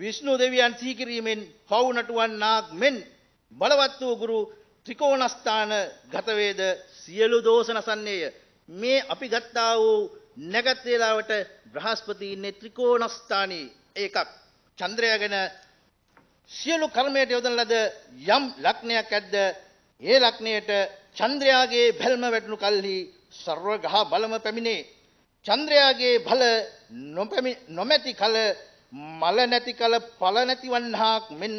විෂ්ණු දෙවියන් සිහි කිරීමෙන් පව් නටුවන්නාක් මෙන් බලවත් වූ ගුරු ත්‍රිකෝණස්ථාන ගත වේද සියලු දෝෂ නසන්නේය මේ අපි ගත්තා වූ නැගත් වේලාවට බ්‍රහස්පති ඉන්නේ ත්‍රිකෝණස්ථානී ඒකක් චන්ද්‍රය ගැන සියලු කර්මයට යොදන ලද යම් ලක්ෂණයක් ඇද්ද ඒ ලක්ෂණයට චන්ද්‍රයාගේ බැල්ම වැටුණු කල්හි ਸਰවඝහ බලම පැමිණේ චන්ද්‍රයාගේ බල නොමැති කල මල නැති කල පල නැති වන්නාක් මෙන්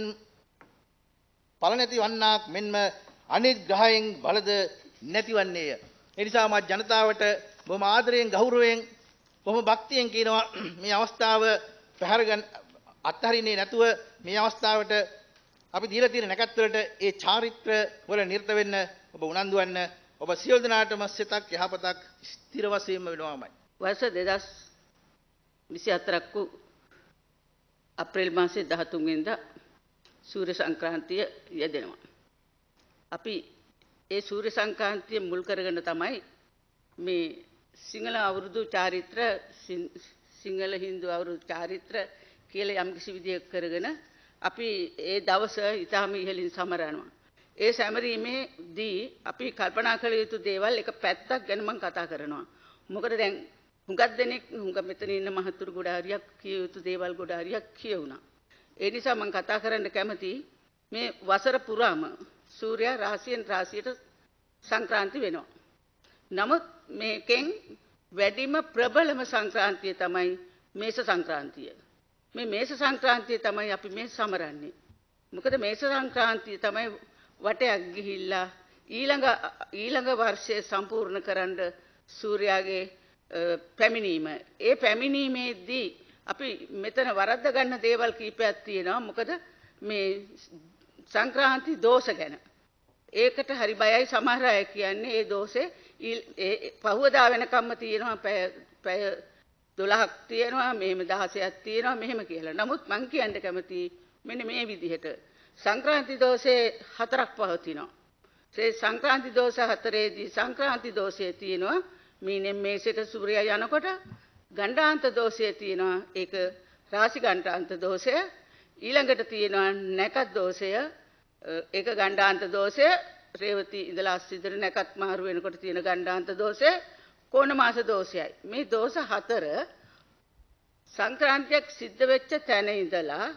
පල නැති වන්නාක් මෙන්ම අනිත් ග්‍රහයෙන් බලද නැතිවන්නේය ඒ නිසා මා ජනතාවට බොහොම ආදරයෙන් ගෞරවයෙන් බොහොම භක්තියෙන් කියනවා මේ අවස්ථාව පැහැරගන්න අත්හරින්නේ නැතුව මේ අවස්ථාවට අපි දීලා තියෙන නැකත් වලට ඒ චාරිත්‍ර වල නිරත වෙන්න ඔබ උනන්දු වෙන්න ඔබ සියලු දෙනාටම සිතක් යහපතක් ස්ථිර වශයෙන්ම වෙනවාමයි. වයස 2024ක් වූ අප්‍රේල් මාසේ 13 වෙනිදා සූර්ය සංක්‍රාන්තිය යෙදෙනවා. අපි ඒ සූර්ය සංක්‍රාන්තිය මුල් කරගෙන තමයි මේ සිංහල අවුරුදු චාරිත්‍ර සිංහල හින්දු අවුරුදු චාරිත්‍ර කියලා යම්කිසි විදියක් කරගෙන අපි ඒ දවස ඊටම ඉහළින් සමරනවා. ඒ සැමරීමේදී අපි කල්පනා කළ යුතු දේවල් එක පැත්තක් ගැන මම කතා කරනවා. මොකද දැන් හුඟක් දෙනෙක් හුඟ මෙතන ඉන්න මහතුරු ගොඩ හරියක් කිය යුතු දේවල් ගොඩ හරියක් කියුණා. ඒ නිසා මම කතා කරන්න කැමති මේ වසර පුරාම සූර්යා රාශියෙන් රාශියට සංක්‍රාන්ති වෙනවා. නමුත් මේකෙන් වැඩිම ප්‍රබලම සංක්‍රාන්තිය තමයි මේස සංක්‍රාන්තිය. මේ මේස සංක්‍රාන්තිය තමයි අපි මේ සමරන්නේ. මොකද මේස සංක්‍රාන්තිය තමයි වටයක් ගිහිල්ලා ඊළඟ ඊළඟ වර්ෂය සම්පූර්ණ කරන්න සූර්යාගේ පැමිණීම. ඒ පැමිණීමේදී අපි මෙතන වරද්ද ගන්න දේවල් කීපයක් තියෙනවා. මොකද මේ සංක්‍රාන්ති දෝෂ ගැන. ඒකට හරි බයයි සමහර අය කියන්නේ ඒ දෝෂේ පහුවදා වෙනකම්ම තියෙනවා පැය දොළහක් තියෙනවා මෙහෙම දහසයක් තියෙනවා මෙහෙම කියලා. නමුත් මං කියන්න කැමති මෙන්න මේ විදිහට සංක්‍රාන්ති දෝෂේ හතරක් පවතිනවා. ඒ සංක්‍රාන්ති දෝෂ හතරේදී සංක්‍රාන්ති දෝෂය තියෙනවා මීනෙන් මේසෙට සූර්යයා යනකොට ගණ්ඩාන්ත දෝෂය තියෙනවා ඒක රාශි ගණ්ඩාන්ත දෝෂය ඊළඟට තියෙනවා නැකත් දෝෂය ඒක ගණ්ඩාන්ත දෝෂය රේවති ඉඳලා අස්සිදර නැකත් මාරු වෙනකොට තියෙන ගණ්ඩාන්ත දෝෂය කෝණ මාස දෝෂයයි. මේ දෝෂ හතර සංක්‍රාන්තියක් සිද්ධ වෙච්ච තැන ඉඳලා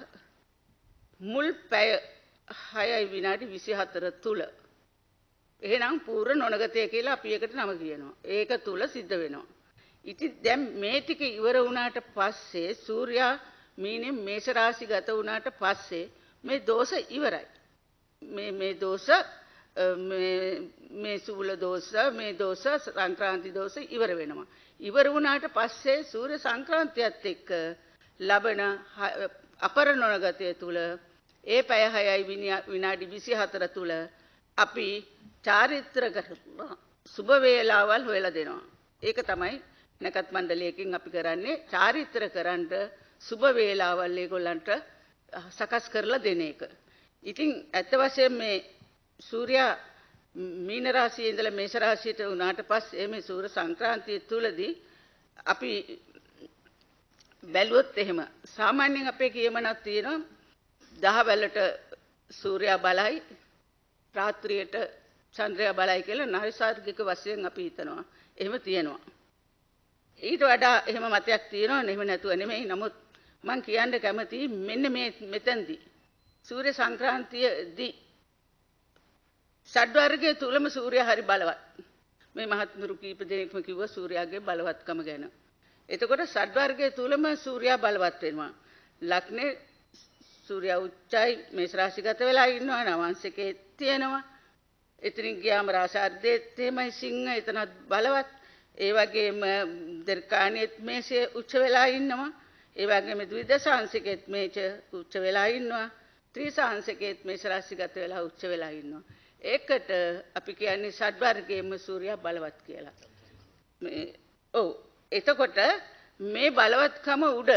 මුල් පැය 6යි විනාඩි 24 තුල එහෙනම් පූර්ව නොනගතය කියලා අපි එකට නම කියනවා. ඒක තුල සිද්ධ වෙනවා. ඉතින් දැන් මේ ටික ඉවර වුණාට පස්සේ සූර්යා මීනෙන් මේෂ රාශි ගත වුණාට පස්සේ මේ දෝෂ ඉවරයි. මේ මේ දෝෂ මේ සූල දෝස මේ දෝස සංක්‍රාන්ති දෝස ඉවර වෙනවා. ඉවර වුණාට පස්සේ සූර්ය සංක්‍රාන්තියත් එක්ක ලබන අපරණොනගතය තුළ ඒ පැය හයයි විනාඩි විසි හතර තුළ අපි චාරිත්‍ර සුභ වේලාවල් හොයලා දෙනවා. ඒක තමයි නැකත් මණ්ඩලයකින් අපි කරන්නේ චාරිත්‍ර කරන්න සුභ වේලාවල් ඒගොල්ලන්ට සකස් කරලා දෙන එක. ඉතින් ඇත්ත වශයෙන් මේ සූර්යා මීන රාශියේ ඉඳලා මේෂ රාශියට වුණාට පස්සේ මේ සූර්ය සංක්‍රාන්තිය තුලදී අපි බැලුවොත් එහෙම සාමාන්‍යයෙන් අපේ කියමනක් තියෙනවා දහවැලට සූර්යා බලයි රාත්‍රියට චන්ද්‍රයා බලයි කියලා නෛසර්ගික වශයෙන් අපි හිතනවා. එහෙම තියෙනවා. ඊට වඩා එහෙම මතයක් තියෙනවා නෙමෙයි නැතුව නෙමෙයි. නමුත් මම කියන්න කැමතියි මෙන්න මේ මෙතෙන්දී සූර්ය සංක්‍රාන්තියදී ෂඩ්වර්ගයේ තුලම සූර්යයා හරි බලවත්. මේ මහත්තුරු කීප දෙනෙක්ම කිව්වා සූර්යාගේ බලවත්කම ගැන. එතකොට ෂඩ්වර්ගයේ තුලම සූර්යා බලවත් වෙනවා. ලග්නේ සූර්යා උච්චයි මේෂ රාශිගත වෙලා ඉන්නවා නවංශකේ තියෙනවා. එතනින් ගියාම රාශාර්ධයේ තේමයි සිංහ එතනත් බලවත්. ඒ වගේම දර්කාණියත් මේෂේ උච්ච වෙලා ඉන්නවා. ඒ වගේම ද්විදශාංශකෙත් මේෂ උච්ච වෙලා ඉන්නවා. ත්‍රිසාංශකෙත් මේෂ රාශිගත වෙලා උච්ච වෙලා ඉන්නවා. ඒකට අපි කියන්නේ ෂඩ්වර්ගයේම සූර්යා බලවත් කියලා. මේ ඔව් එතකොට මේ බලවත්කම උඩ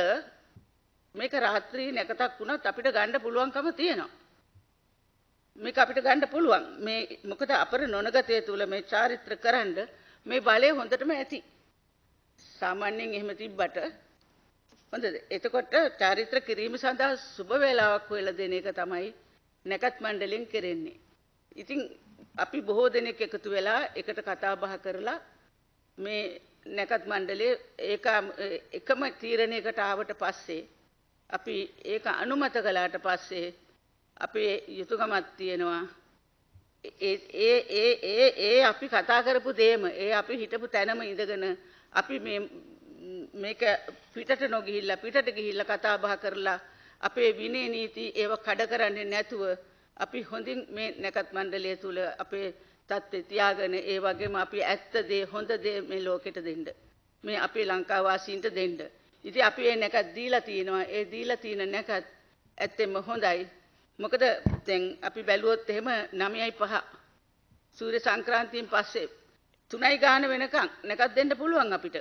මේක රාත්‍රී නැකතක් වුණත් අපිට ගන්න පුළුවන්කම තියෙනවා. මේක අපිට ගන්න පුළුවන්. මේ මොකද අපර නොනගතය තුල මේ චාරිත්‍රකරනද මේ බලය හොඳටම ඇති. සාමාන්‍යයෙන් එහෙම තිබ්බට හොඳද? එතකොට චාරිත්‍ර කිරීම සඳහා සුබ වේලාවක් හොයලා දෙන එක තමයි නැකත් මණ්ඩලයෙන් කරන්නේ. ඉතින් අපි බොහෝ දෙනෙක් එකතු වෙලා එකට කතා බහ කරලා මේ නැකත් මණ්ඩලයේ ඒක එකම තීරණයකට ආවට පස්සේ අපි ඒක අනුමත කළාට පස්සේ අපේ යුතුයකමක් තියෙනවා ඒ ඒ ඒ ඒ අපි කතා කරපු දේම ඒ අපි හිටපු තැනම ඉඳගෙන අපි මේ මේක පිටට නොගිහිල්ලා පිටට ගිහිල්ලා කතා බහ කරලා අපේ විනය නීති ඒව කඩ කරන්නේ නැතුව අපි හොඳින් මේ නැකත් මණ්ඩලය තුල අපේ தත්ත්වය තියාගෙන ඒ වගේම අපි ඇත්ත දේ හොඳ දේ මේ ලෝකෙට දෙන්න. මේ අපේ ලංකා වාසීන්ට දෙන්න. ඉතින් අපි මේ නැකත් දීලා තිනවා. ඒ දීලා තියෙන නැකත් ඇත්තෙම හොඳයි. මොකද දැන් අපි බැලුවොත් එහෙම 9.5 සූර්ය සංක්‍රාන්තියෙන් පස්සේ 3යි ගාන වෙනකන් නැකත් දෙන්න පුළුවන් අපිට.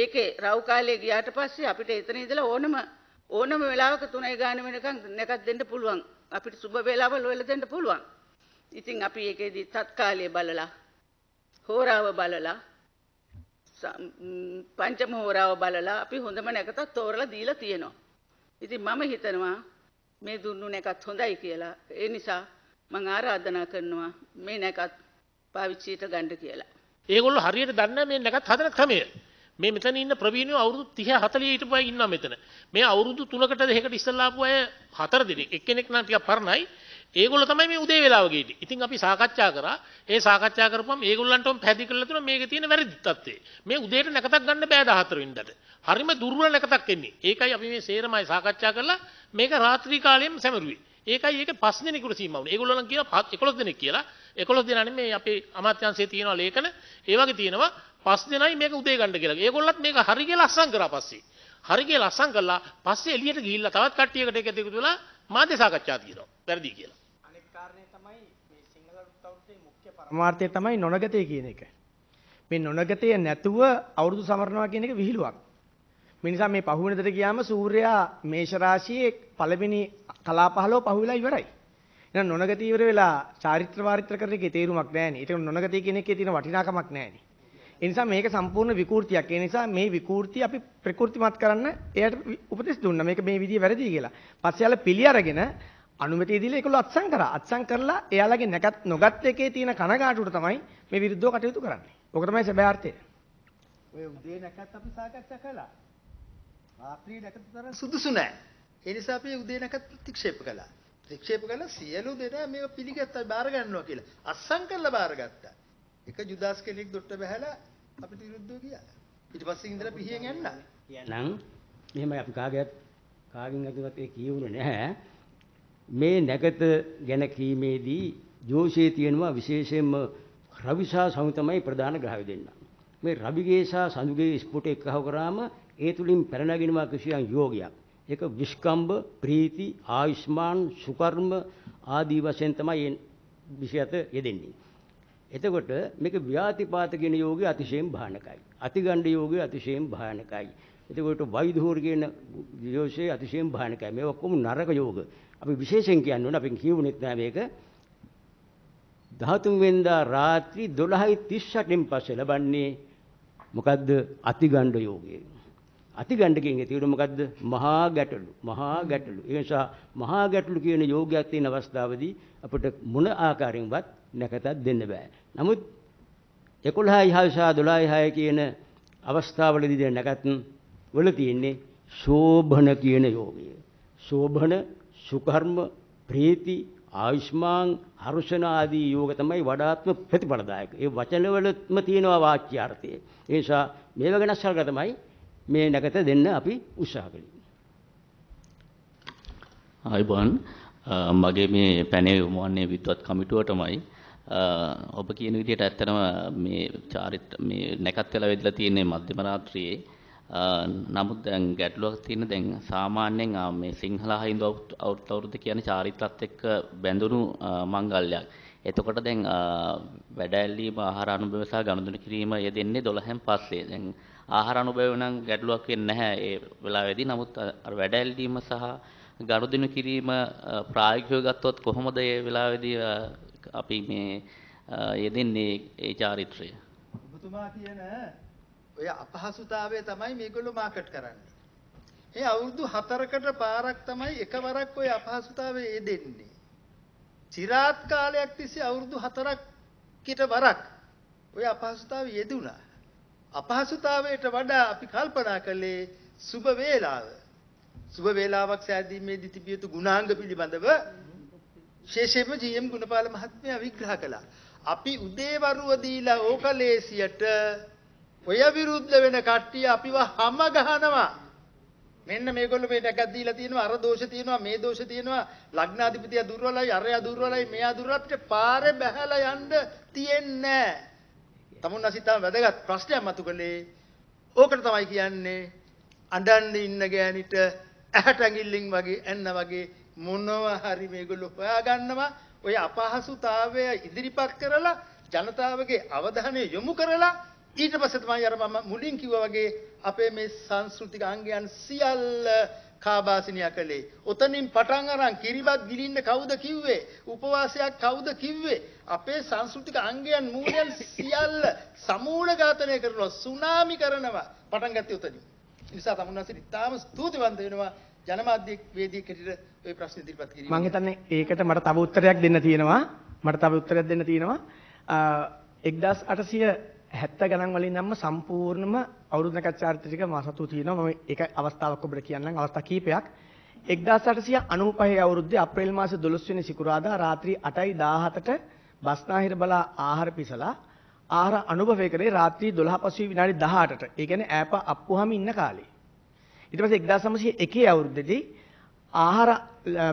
ඒකේ රව් කාලේ ගියාට පස්සේ අපිට එතන ඉඳලා ඕනම ඕනම වෙලාවක 3යි ගාන වෙනකන් නැකත් දෙන්න පුළුවන්. අපිට සුබ වේලාවල් වල දෙන්න පුළුවන්. ඉතින් අපි ඒකෙදි තත්කාලය බලලා හෝරාව බලලා පංචම හෝරාව බලලා අපි හොඳම නැකතත් තෝරලා දීලා තියෙනවා. ඉතින් මම හිතනවා මේ දුන්නු නැකත් හොඳයි කියලා. ඒ නිසා මම ආරාධනා කරනවා මේ නැකත් පාවිච්චියට ගන්න කියලා. ඒගොල්ලෝ හරියට දන්නේ නැහැ මේ නැකත් හදන ක්‍රමය. මේ මෙතන ඉන්න ප්‍රවීණයෝ අවුරුදු 30 40 හිටපු අය ඉන්නවා මෙතන. මේ අවුරුදු 3කට 2කට ඉස්සෙල්ලා ආපු අය හතර දෙනෙක්. එක්කෙනෙක් නම් ටිකක් පරණයි. ඒගොල්ලෝ තමයි මේ උදේ වේලාව ගිහින්. ඉතින් අපි සාකච්ඡා කරා. ඒ සාකච්ඡා කරපුවම ඒගොල්ලන්ටම පැහැදිලි කරලා දුන්නා මේකේ තියෙන වැරදි తත්වේ. මේ උදේට නැකතක් ගන්න බෑ 14 වෙනිදාට. හරිම දුර්වල නැකතක් එන්නේ. ඒකයි අපි මේ සේරමයි සාකච්ඡා කරලා මේක රාත්‍රී කාලයෙම සැමරුවේ. ඒකයි ඒක 5 දිනකට සීමා වුණේ. ඒගොල්ලෝ නම් කියලා 11 දිනක් කියලා. 11 දිනානේ මේ අපේ අමාත්‍යාංශයේ තියෙනවා ලේඛන. ඒ වගේ තියෙනවා පස් දෙනයි මේක උදේ ගන්න කියලා. ඒගොල්ලත් මේක හරි කියලා අස්සම් කරා පස්සේ. හරි කියලා අස්සම් කළා. පස්සේ එළියට ගිහිල්ලා තවත් කට්ටියකට ඒක දෙකතු වෙලා මාධ්‍ය සාකච්ඡාත් කියනවා. වැරදි කියලා. අනෙක් කාරණේ තමයි මේ සිංහල අවුරුද්දේ මුඛ්‍ය පරමාර්ථය තමයි නොනගතය කියන එක. මේ නොනගතය නැතුව අවුරුදු සමරනවා කියන එක විහිළුවක්. මේ නිසා මේ පහුවෙනදට ගියාම සූර්යයා මේෂ රාශියේ පළවෙනි කලා 15 පහුවෙලා ඉවරයි. එහෙනම් නොනගතී ඉවර වෙලා චාරිත්‍ර වාරිත්‍ර කරන එකේ තේරුමක් නැහැ නේ. ඒක නොනගතී කියන එකේ තියෙන වටිනාකමක් නැහැ නේ. ඒ නිසා මේක සම්පූර්ණ විකෘතියක්. ඒ නිසා මේ විකෘතිය අපි ප්‍රකෘතිමත් කරන්න එයාට උපදෙස් දුන්නා. මේක මේ විදිය වැරදි කියලා. පස්සේ යාලා පිළි අරගෙන අනුමැතිය දීලා ඒකල අත්සන් කරා. අත්සන් කරලා එයාලගේ නැකත් නොගත් එකේ තියෙන කනගාටුවට තමයි මේ විරුද්ධව කටයුතු කරන්නේ. ඕක තමයි සැබෑර්ථය. ඔය උදේ නැකත් අපි සාකච්ඡා කළා. රාත්‍රී නැකත් තරම් සුදුසු නැහැ. ඒ නිසා අපි උදේ නැකත් ප්‍රතික්ෂේප කළා. ප්‍රතික්ෂේප කළා සියලු දෙනා මේක පිළිගත්තා බාර ගන්නවා කියලා. අත්සන් කරලා බාරගත්තා. එක ජුදාස් කෙනෙක් දොට්ට බහැලා අපිට විරුද්ධව ගියා. ඊට පස්සේ ඉඳලා පිහියෙන් යන්න. කියනනම් මෙහෙමයි අපි කාගේත් කාගෙන් අදවත් ඒ කියවුනේ නැහැ. මේ නැගත ගැන කීමේදී ජෝෂයේ තියෙනවා විශේෂයෙන්ම රවිසා සමුතමයි ප්‍රධාන ග්‍රහය දෙන්න. මේ රවිගේසා සඳුගේ ස්පොට එක්කව කරාම ඒ තුලින් පැනනගෙනවා කිසියම් යෝගයක්. ඒක විස්කම්බ, ප්‍රීති, ආයුෂ්මාන්, සුකර්ම ආදී වශයෙන් තමයි මේ විෂයත යෙදෙන්නේ. එතකොට මේක ව්‍යාතිපාත කියන යෝගය අතිශයින් භයානකයි. අතිගණ්ඩ යෝගය අතිශයින් භයානකයි. එතකොට වෛධූර් කියන යෝෂය අතිශයින් භයානකයි. මේ ඔක්කොම නරක යෝග. අපි විශේෂයෙන් කියන්න ඕනේ අපි කියුණෙත් නෑ මේක. 13 වෙනිදා රාත්‍රී 12:38න් පස්සේ ලබන්නේ මොකද්ද? අතිගණ්ඩ යෝගය. අතිගණ්ඩකෙන් තියෙන මොකද්ද? මහා ගැටලු. මහා ගැටලු. ඒ නිසා මහා ගැටලු කියන යෝගයක් තියෙන අවස්ථාවේදී අපිට මොන ආකාරයෙන්වත් නැකතක් දෙන්න බෑ. නමුත් 11යි 6යි සහ 12යි 6 කියන අවස්ථාවලදී දෙන නැකත් වල තියෙන්නේ ශෝභන කියන යෝගය. ශෝභන සුකර්ම ප්‍රීති ආයුෂ්මාන් හර්ෂණ ආදී යෝග තමයි වඩාත්ම ප්‍රතිඵලදායක. ඒ වචනවලම තියෙනවා වාක්‍යාර්ථය. ඒ නිසා මේව ගැන සල්ක තමයි මේ නැකත දෙන්න අපි උත්සාහ කළේ. ආයිබන් මගේ මේ පැනේ යොමුවන්නේ විද්වත් කමිටුවටමයි. ඔබ කියන විදිහට ඇත්තටම මේ චාරිත්‍ර මේ නැකත් වෙලා වෙදලා තියෙන්නේ මධ්‍යම රාත්‍රියේ. නමුත් දැන් ගැටලුවක් තියෙන දැන් සාමාන්‍යයෙන් මේ සිංහල හින්දු අවුරුද්ද කියන්නේ චාරිත්‍රාත් එක්ක බැඳුණු මංගල්‍යයක්. එතකොට දැන් වැඩ ඇල්ලීම ආහාර අනුභව සහ ගනුදෙනු කිරීම යෙදෙන්නේ 12න් පස්සේ. දැන් ආහාර අනුභව නම් ගැටලුවක් වෙන්නේ නැහැ ඒ වෙලාවේදී. නමුත් අර වැඩ ඇල්ලීම සහ ගනුදෙනු කිරීම ප්‍රායෝගිකව ගත්තොත් කොහොමද ඒ වෙලාවේදී අපි මේ යෙදෙන්නේ ඒ චාරිත්‍රය. ඔබතුමා කියන ඔය අපහසුතාවය තමයි මේගොල්ලෝ මාකට් කරන්නේ. ඒ අවුරුදු 4කට පාරක් තමයි එකවරක් ওই අපහසුතාවය යෙදෙන්නේ. চিරාත් කාලයක් තිස්සේ අවුරුදු 4ක් කිට වරක් ওই අපහසුතාවය යෙදුණා. අපහසුතාවයට වඩා අපි කල්පනා කළේ සුබ වේලාව. සුබ වේලාවක් සෑදීමේදී තිබිය යුතු ගුණාංග පිළිබඳව විශේෂයෙන්ම ජීඑම් ගුණපාල මහත්මයා විග්‍රහ කළා. අපි උදේවරුව දීලා ඕකලේසියට ඔය විරුද්ධ වෙන කට්ටිය අපිව හැම ගහනවා. මෙන්න මේගොල්ලෝ මේ ටැගක් දීලා තියෙනවා අර දෝෂ තියෙනවා මේ දෝෂ තියෙනවා ලග්නාධිපතියා දුර්වලයි අරයා දුර්වලයි මෙයා දුර්වල අපිට පාරේ බැහැලා යන්න තියෙන්නේ තමුන් අසිතාම වැදගත් ප්‍රශ්නයක් මතු කළේ ඕකට තමයි කියන්නේ අඬන්න ඉන්න ගෑනිට ඇහැට ඇඟිල්ලින් වගේ ඇන්න වගේ මොනවා හරි මේගොල්ලෝ හොයාගන්නවා ඔය අපහසුතාවය ඉදිරිපත් කරලා ජනතාවගේ අවධානය යොමු කරලා ඊට පස්සේ තමයි අර මම මුලින් කිව්වා වගේ අපේ මේ සංස්කෘතික අංගයන් සියල්ල කාබාසිනියා කළේ. ඔතනින් පටන් අරන් කිරිබත් ගිලින්න කවුද කිව්වේ? උපවාසයක් කවුද කිව්වේ? අපේ සංස්කෘතික අංගයන් මූලයන් සියල්ල සමූල ඝාතනය කරනවා, සුනාමි කරනවා. පටන් ගත්තේ උතනින්. නිසා තමුන්වන්සේ ඉතාම ස්තුතිවන්ත වෙනවා ජනමාධ්‍ය වේදිකේ හිටියට ওই ප්‍රශ්න ඉදිරිපත් කිරීම මම හිතන්නේ ඒකට මට තව උත්තරයක් දෙන්න තියෙනවා මට තව උත්තරයක් දෙන්න තියෙනවා 1870 ගණන් වලින් නම් සම්පූර්ණම අවුරුද්දක චාරිත්‍ර ටික මා සතු තියෙනවා මම ඒක අවස්ථාවක් ඔබට කියන්නම් අවස්ථා කිහිපයක් 1895 අවුරුද්දේ අප්‍රේල් මාසේ 12 වෙනි සිකුරාදා රාත්‍රී 8:17ට බස්නාහිර බලා ආහාර පිසලා ආහාර අනුභවය කරේ රාත්‍රී 12 පසුවි විනාඩි 18ට. ඒ කියන්නේ ඈප අප්පුහම ඉන්න කාලේ. ඊට පස්සේ 1901 අවුරුද්දේදී ආහාර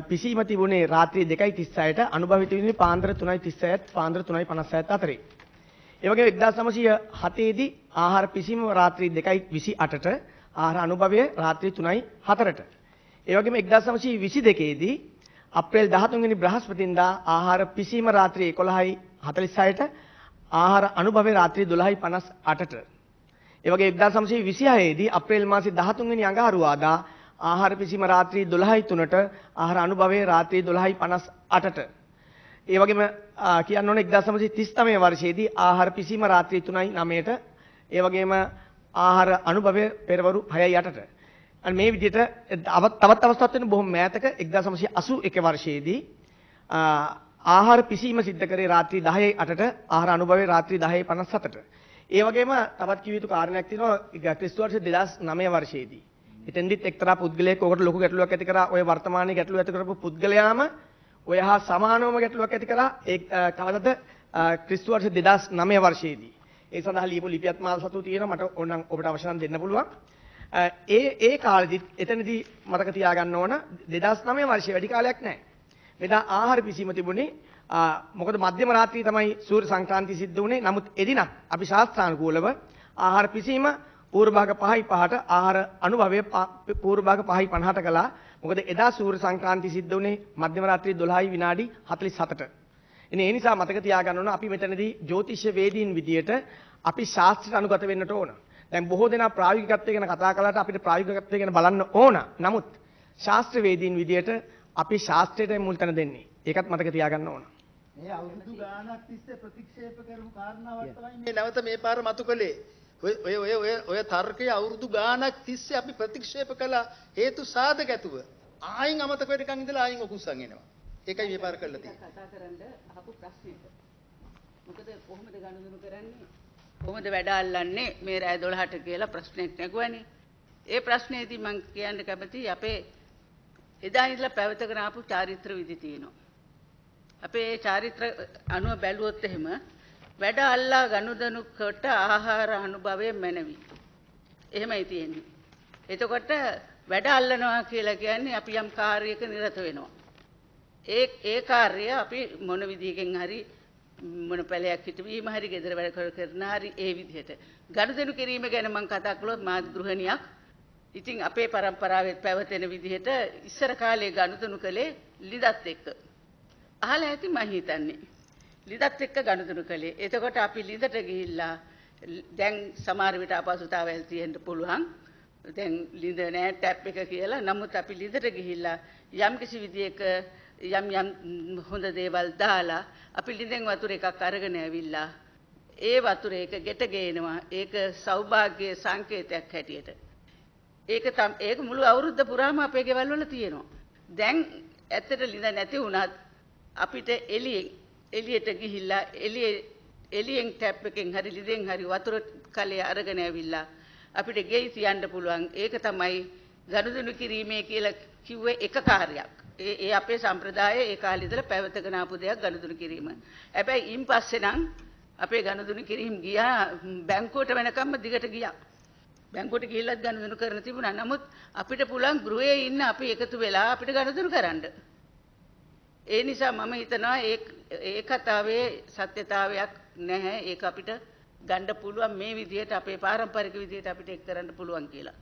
පිසීම තිබුණේ රාත්‍රී 2:36ට අනුභවිත වෙන්නේ පාන්දර 3:36ත් පාන්දර 3:56ත් අතරේ. ඒ වගේම 1907 දී ආහාර පිසීම රාත්‍රී 2:28ට ආහාර අනුභවය රාත්‍රී 3:04ට. ඒ වගේම 1922 දී අප්‍රේල් 13 වෙනි බ්‍රහස්පතින්දා ආහාර පිසීම රාත්‍රී 11:46ට ආහාර අනුභවය රාත්‍රී 12:58ට ඒ වගේ 1926 දී අප්‍රේල් මාසේ 13 වෙනි අඟහරුවාදා ආහාර පිසීම රාත්‍රී 12:03ට ආහාර අනුභවයේ රාත්‍රී 12:58ට ඒ වගේම කියන්න ඕනේ 1939 වර්ෂයේදී ආහාර පිසීම රාත්‍රී 3:09ට ඒ වගේම ආහාර අනුභවයේ පෙරවරු 6:08ට අන්න මේ විදිහට තවත් අවස්ථාවක් වෙන බොහොම මෑතක 1981 වර්ෂයේදී ආහාර පිසීම සිද්ධ කරේ රාත්‍රී 10:08ට ආහාර අනුභවයේ රාත්‍රී 10:57ට ඒ වගේම තවත් කිව යුතු කාරණයක් තියෙනවා ක්‍රිස්තු වර්ෂ 2009 වර්ෂයේදී. එතෙන්දිත් එක්තරා පුද්ගලයෙක් ඔකට ලොකු ගැටලුවක් ඇති කරා. ඔය වර්තමානයේ ගැටලුව ඇති කරපු පුද්ගලයාම ඔය හා සමානවම ගැටලුවක් ඇති කරා ඒ කවදද ක්‍රිස්තු වර්ෂ 2009 වර්ෂයේදී. ඒ සඳහා ලියපු ලිපියත් මාල් සතු තියෙනවා මට ඕනම් ඔබට අවශ්‍ය නම් දෙන්න පුළුවන්. ඒ ඒ කාලෙදි එතනදී මතක තියාගන්න ඕන 2009 වර්ෂයේ වැඩි කාලයක් නැහැ. මෙදා ආහාර පිසීම තිබුණේ මොකද මධ්‍යම රාත්‍රියේ තමයි සූර්ය සංක්‍රාන්ති සිද්ධ වුණේ. නමුත් එදිනත් අපි ශාස්ත්‍රානුකූලව ආහාර පිසීම පූර්වභාග 5යි 5ට ආහාර අනුභවය පූර්වභාග 5යි 50ට කළා. මොකද එදා සූර්ය සංක්‍රාන්ති සිද්ධ වුණේ මධ්‍යම රාත්‍රියේ 12යි විනාඩි 47ට. ඉතින් ඒ නිසා මතක තියාගන්න ඕන අපි මෙතනදී ජ්‍යොතිෂ වේදීන් විදියට අපි ශාස්ත්‍රයට අනුගත වෙන්නට ඕන. දැන් බොහෝ දෙනා ප්‍රායෝගිකත්වය ගැන කතා කළාට අපිට ප්‍රායෝගිකත්වය ගැන බලන්න ඕන. නමුත් ශාස්ත්‍රවේදීන් විදියට අපි ශාස්ත්‍රයට මුල් තැන දෙන්නේ. ඒකත් මතක තියාගන්න ඕන. මේ අවුරුදු ගාණක් තිස්සේ ප්‍රතික්ෂේප කරපු කාරණාවක් තමයි මේ නැවත මේ පාර මතු කළේ. ඔය ඔය ඔය ඔය තර්කය අවුරුදු ගාණක් තිස්සේ අපි ප්‍රතික්ෂේප කළා හේතු සාධක ඇතුව. ආයින් අමතක වෙ නිකන් ඉඳලා ආයින් ඔකුස්සන් එනවා. ඒකයි මේ පාර කළා තියෙන්නේ. කතා කරන්න අහපු ප්‍රශ්නෙට. මොකද කොහොමද ගනුදෙනු කරන්නේ? කොහොමද වැඩ අල්ලන්නේ මේ රෑ 12ට කියලා ප්‍රශ්නෙත් නැගුවනේ. ඒ ප්‍රශ්නේදී මම කියන්න කැමතියි අපේ එදා ඉඳලා පැවතගෙන ආපු චාරිත්‍ර විදි තියෙනවා. අපේ චාරිත්‍ර අනුව බැලුවොත් එහෙම වැඩ අල්ලා ගනුදෙනු කොට ආහාර අනුභවය මැනවි. එහෙමයි තියෙන්නේ. එතකොට වැඩ අල්ලනවා කියලා කියන්නේ අපි යම් කාර්යයක නිරත වෙනවා. ඒ ඒ කාර්යය අපි මොන විදිහකින් හරි මොන පැලයක් හිටවීම හරි ගෙදර වැඩ කරන හරි ඒ විදිහට ගනුදෙනු කිරීම ගැන මම කතා කළොත් මාත් ගෘහණියක්. ඉතින් අපේ પરම්පරාවෙත් පැවතෙන විදිහට ඉස්සර කාලේ ගනුදෙනු කළේ ලිදත් එක්ක. අහලා ඇති මම හිතන්නේ. ලිඳත් එක්ක ගනුදෙනු කළේ. එතකොට අපි ලිඳට ගිහිල්ලා දැන් සමහර විට අපහසුතාවල් තියෙන්න පුළුවන්. දැන් ලිඳ නෑ ටැප් එක කියලා. නමුත් අපි ලිඳට ගිහිල්ලා යම් කිසි විදියක යම් යම් හොඳ දේවල් දාලා අපි ලිඳෙන් වතුර එකක් අරගෙන ඇවිල්ලා ඒ වතුර ඒක ගෙට ගේනවා. ඒක සෞභාග්‍ය සංකේතයක් හැටියට. ඒක තම ඒක මුළු අවුරුද්ද පුරාම අපේ ගෙවල් වල තියෙනවා. දැන් ඇත්තට ලිඳ නැති වුණත් අපිට එළියේ එළියට ගිහිල්ලා එළියේ එළියෙන් ටැප් එකෙන් හරි ලිදෙන් හරි වතුර කලය අරගෙන ඇවිල්ලා අපිට ගෙයි තියන්න පුළුවන්. ඒක තමයි ගනුදෙනු කිරීමේ කියලා කිව්වේ එක කාර්යයක්. ඒ ඒ අපේ සම්ප්‍රදායේ ඒ කාලේ ඉඳලා පැවතගෙන ආපු දෙයක් ගනුදෙනු කිරීම. හැබැයි ඉන් පස්සේ නම් අපේ ගනුදෙනු කිරීම ගියා බැංකුවට වෙනකම්ම දිගට ගියා. බැංකුවට ගිහිල්ලත් ගනුදෙනු කරන්න තිබුණා. නමුත් අපිට පුළුවන් ගෘහයේ ඉන්න අපි එකතු වෙලා අපිට ගනුදෙනු කරන්න. ඒ නිසා මම හිතනවා ඒ ඒ කතාවේ සත්‍යතාවයක් නැහැ. ඒක අපිට ගන්න පුළුවන් මේ විදිහට අපේ පාරම්පරික විදිහට අපිට එක් කරන්න පුළුවන් කියලා.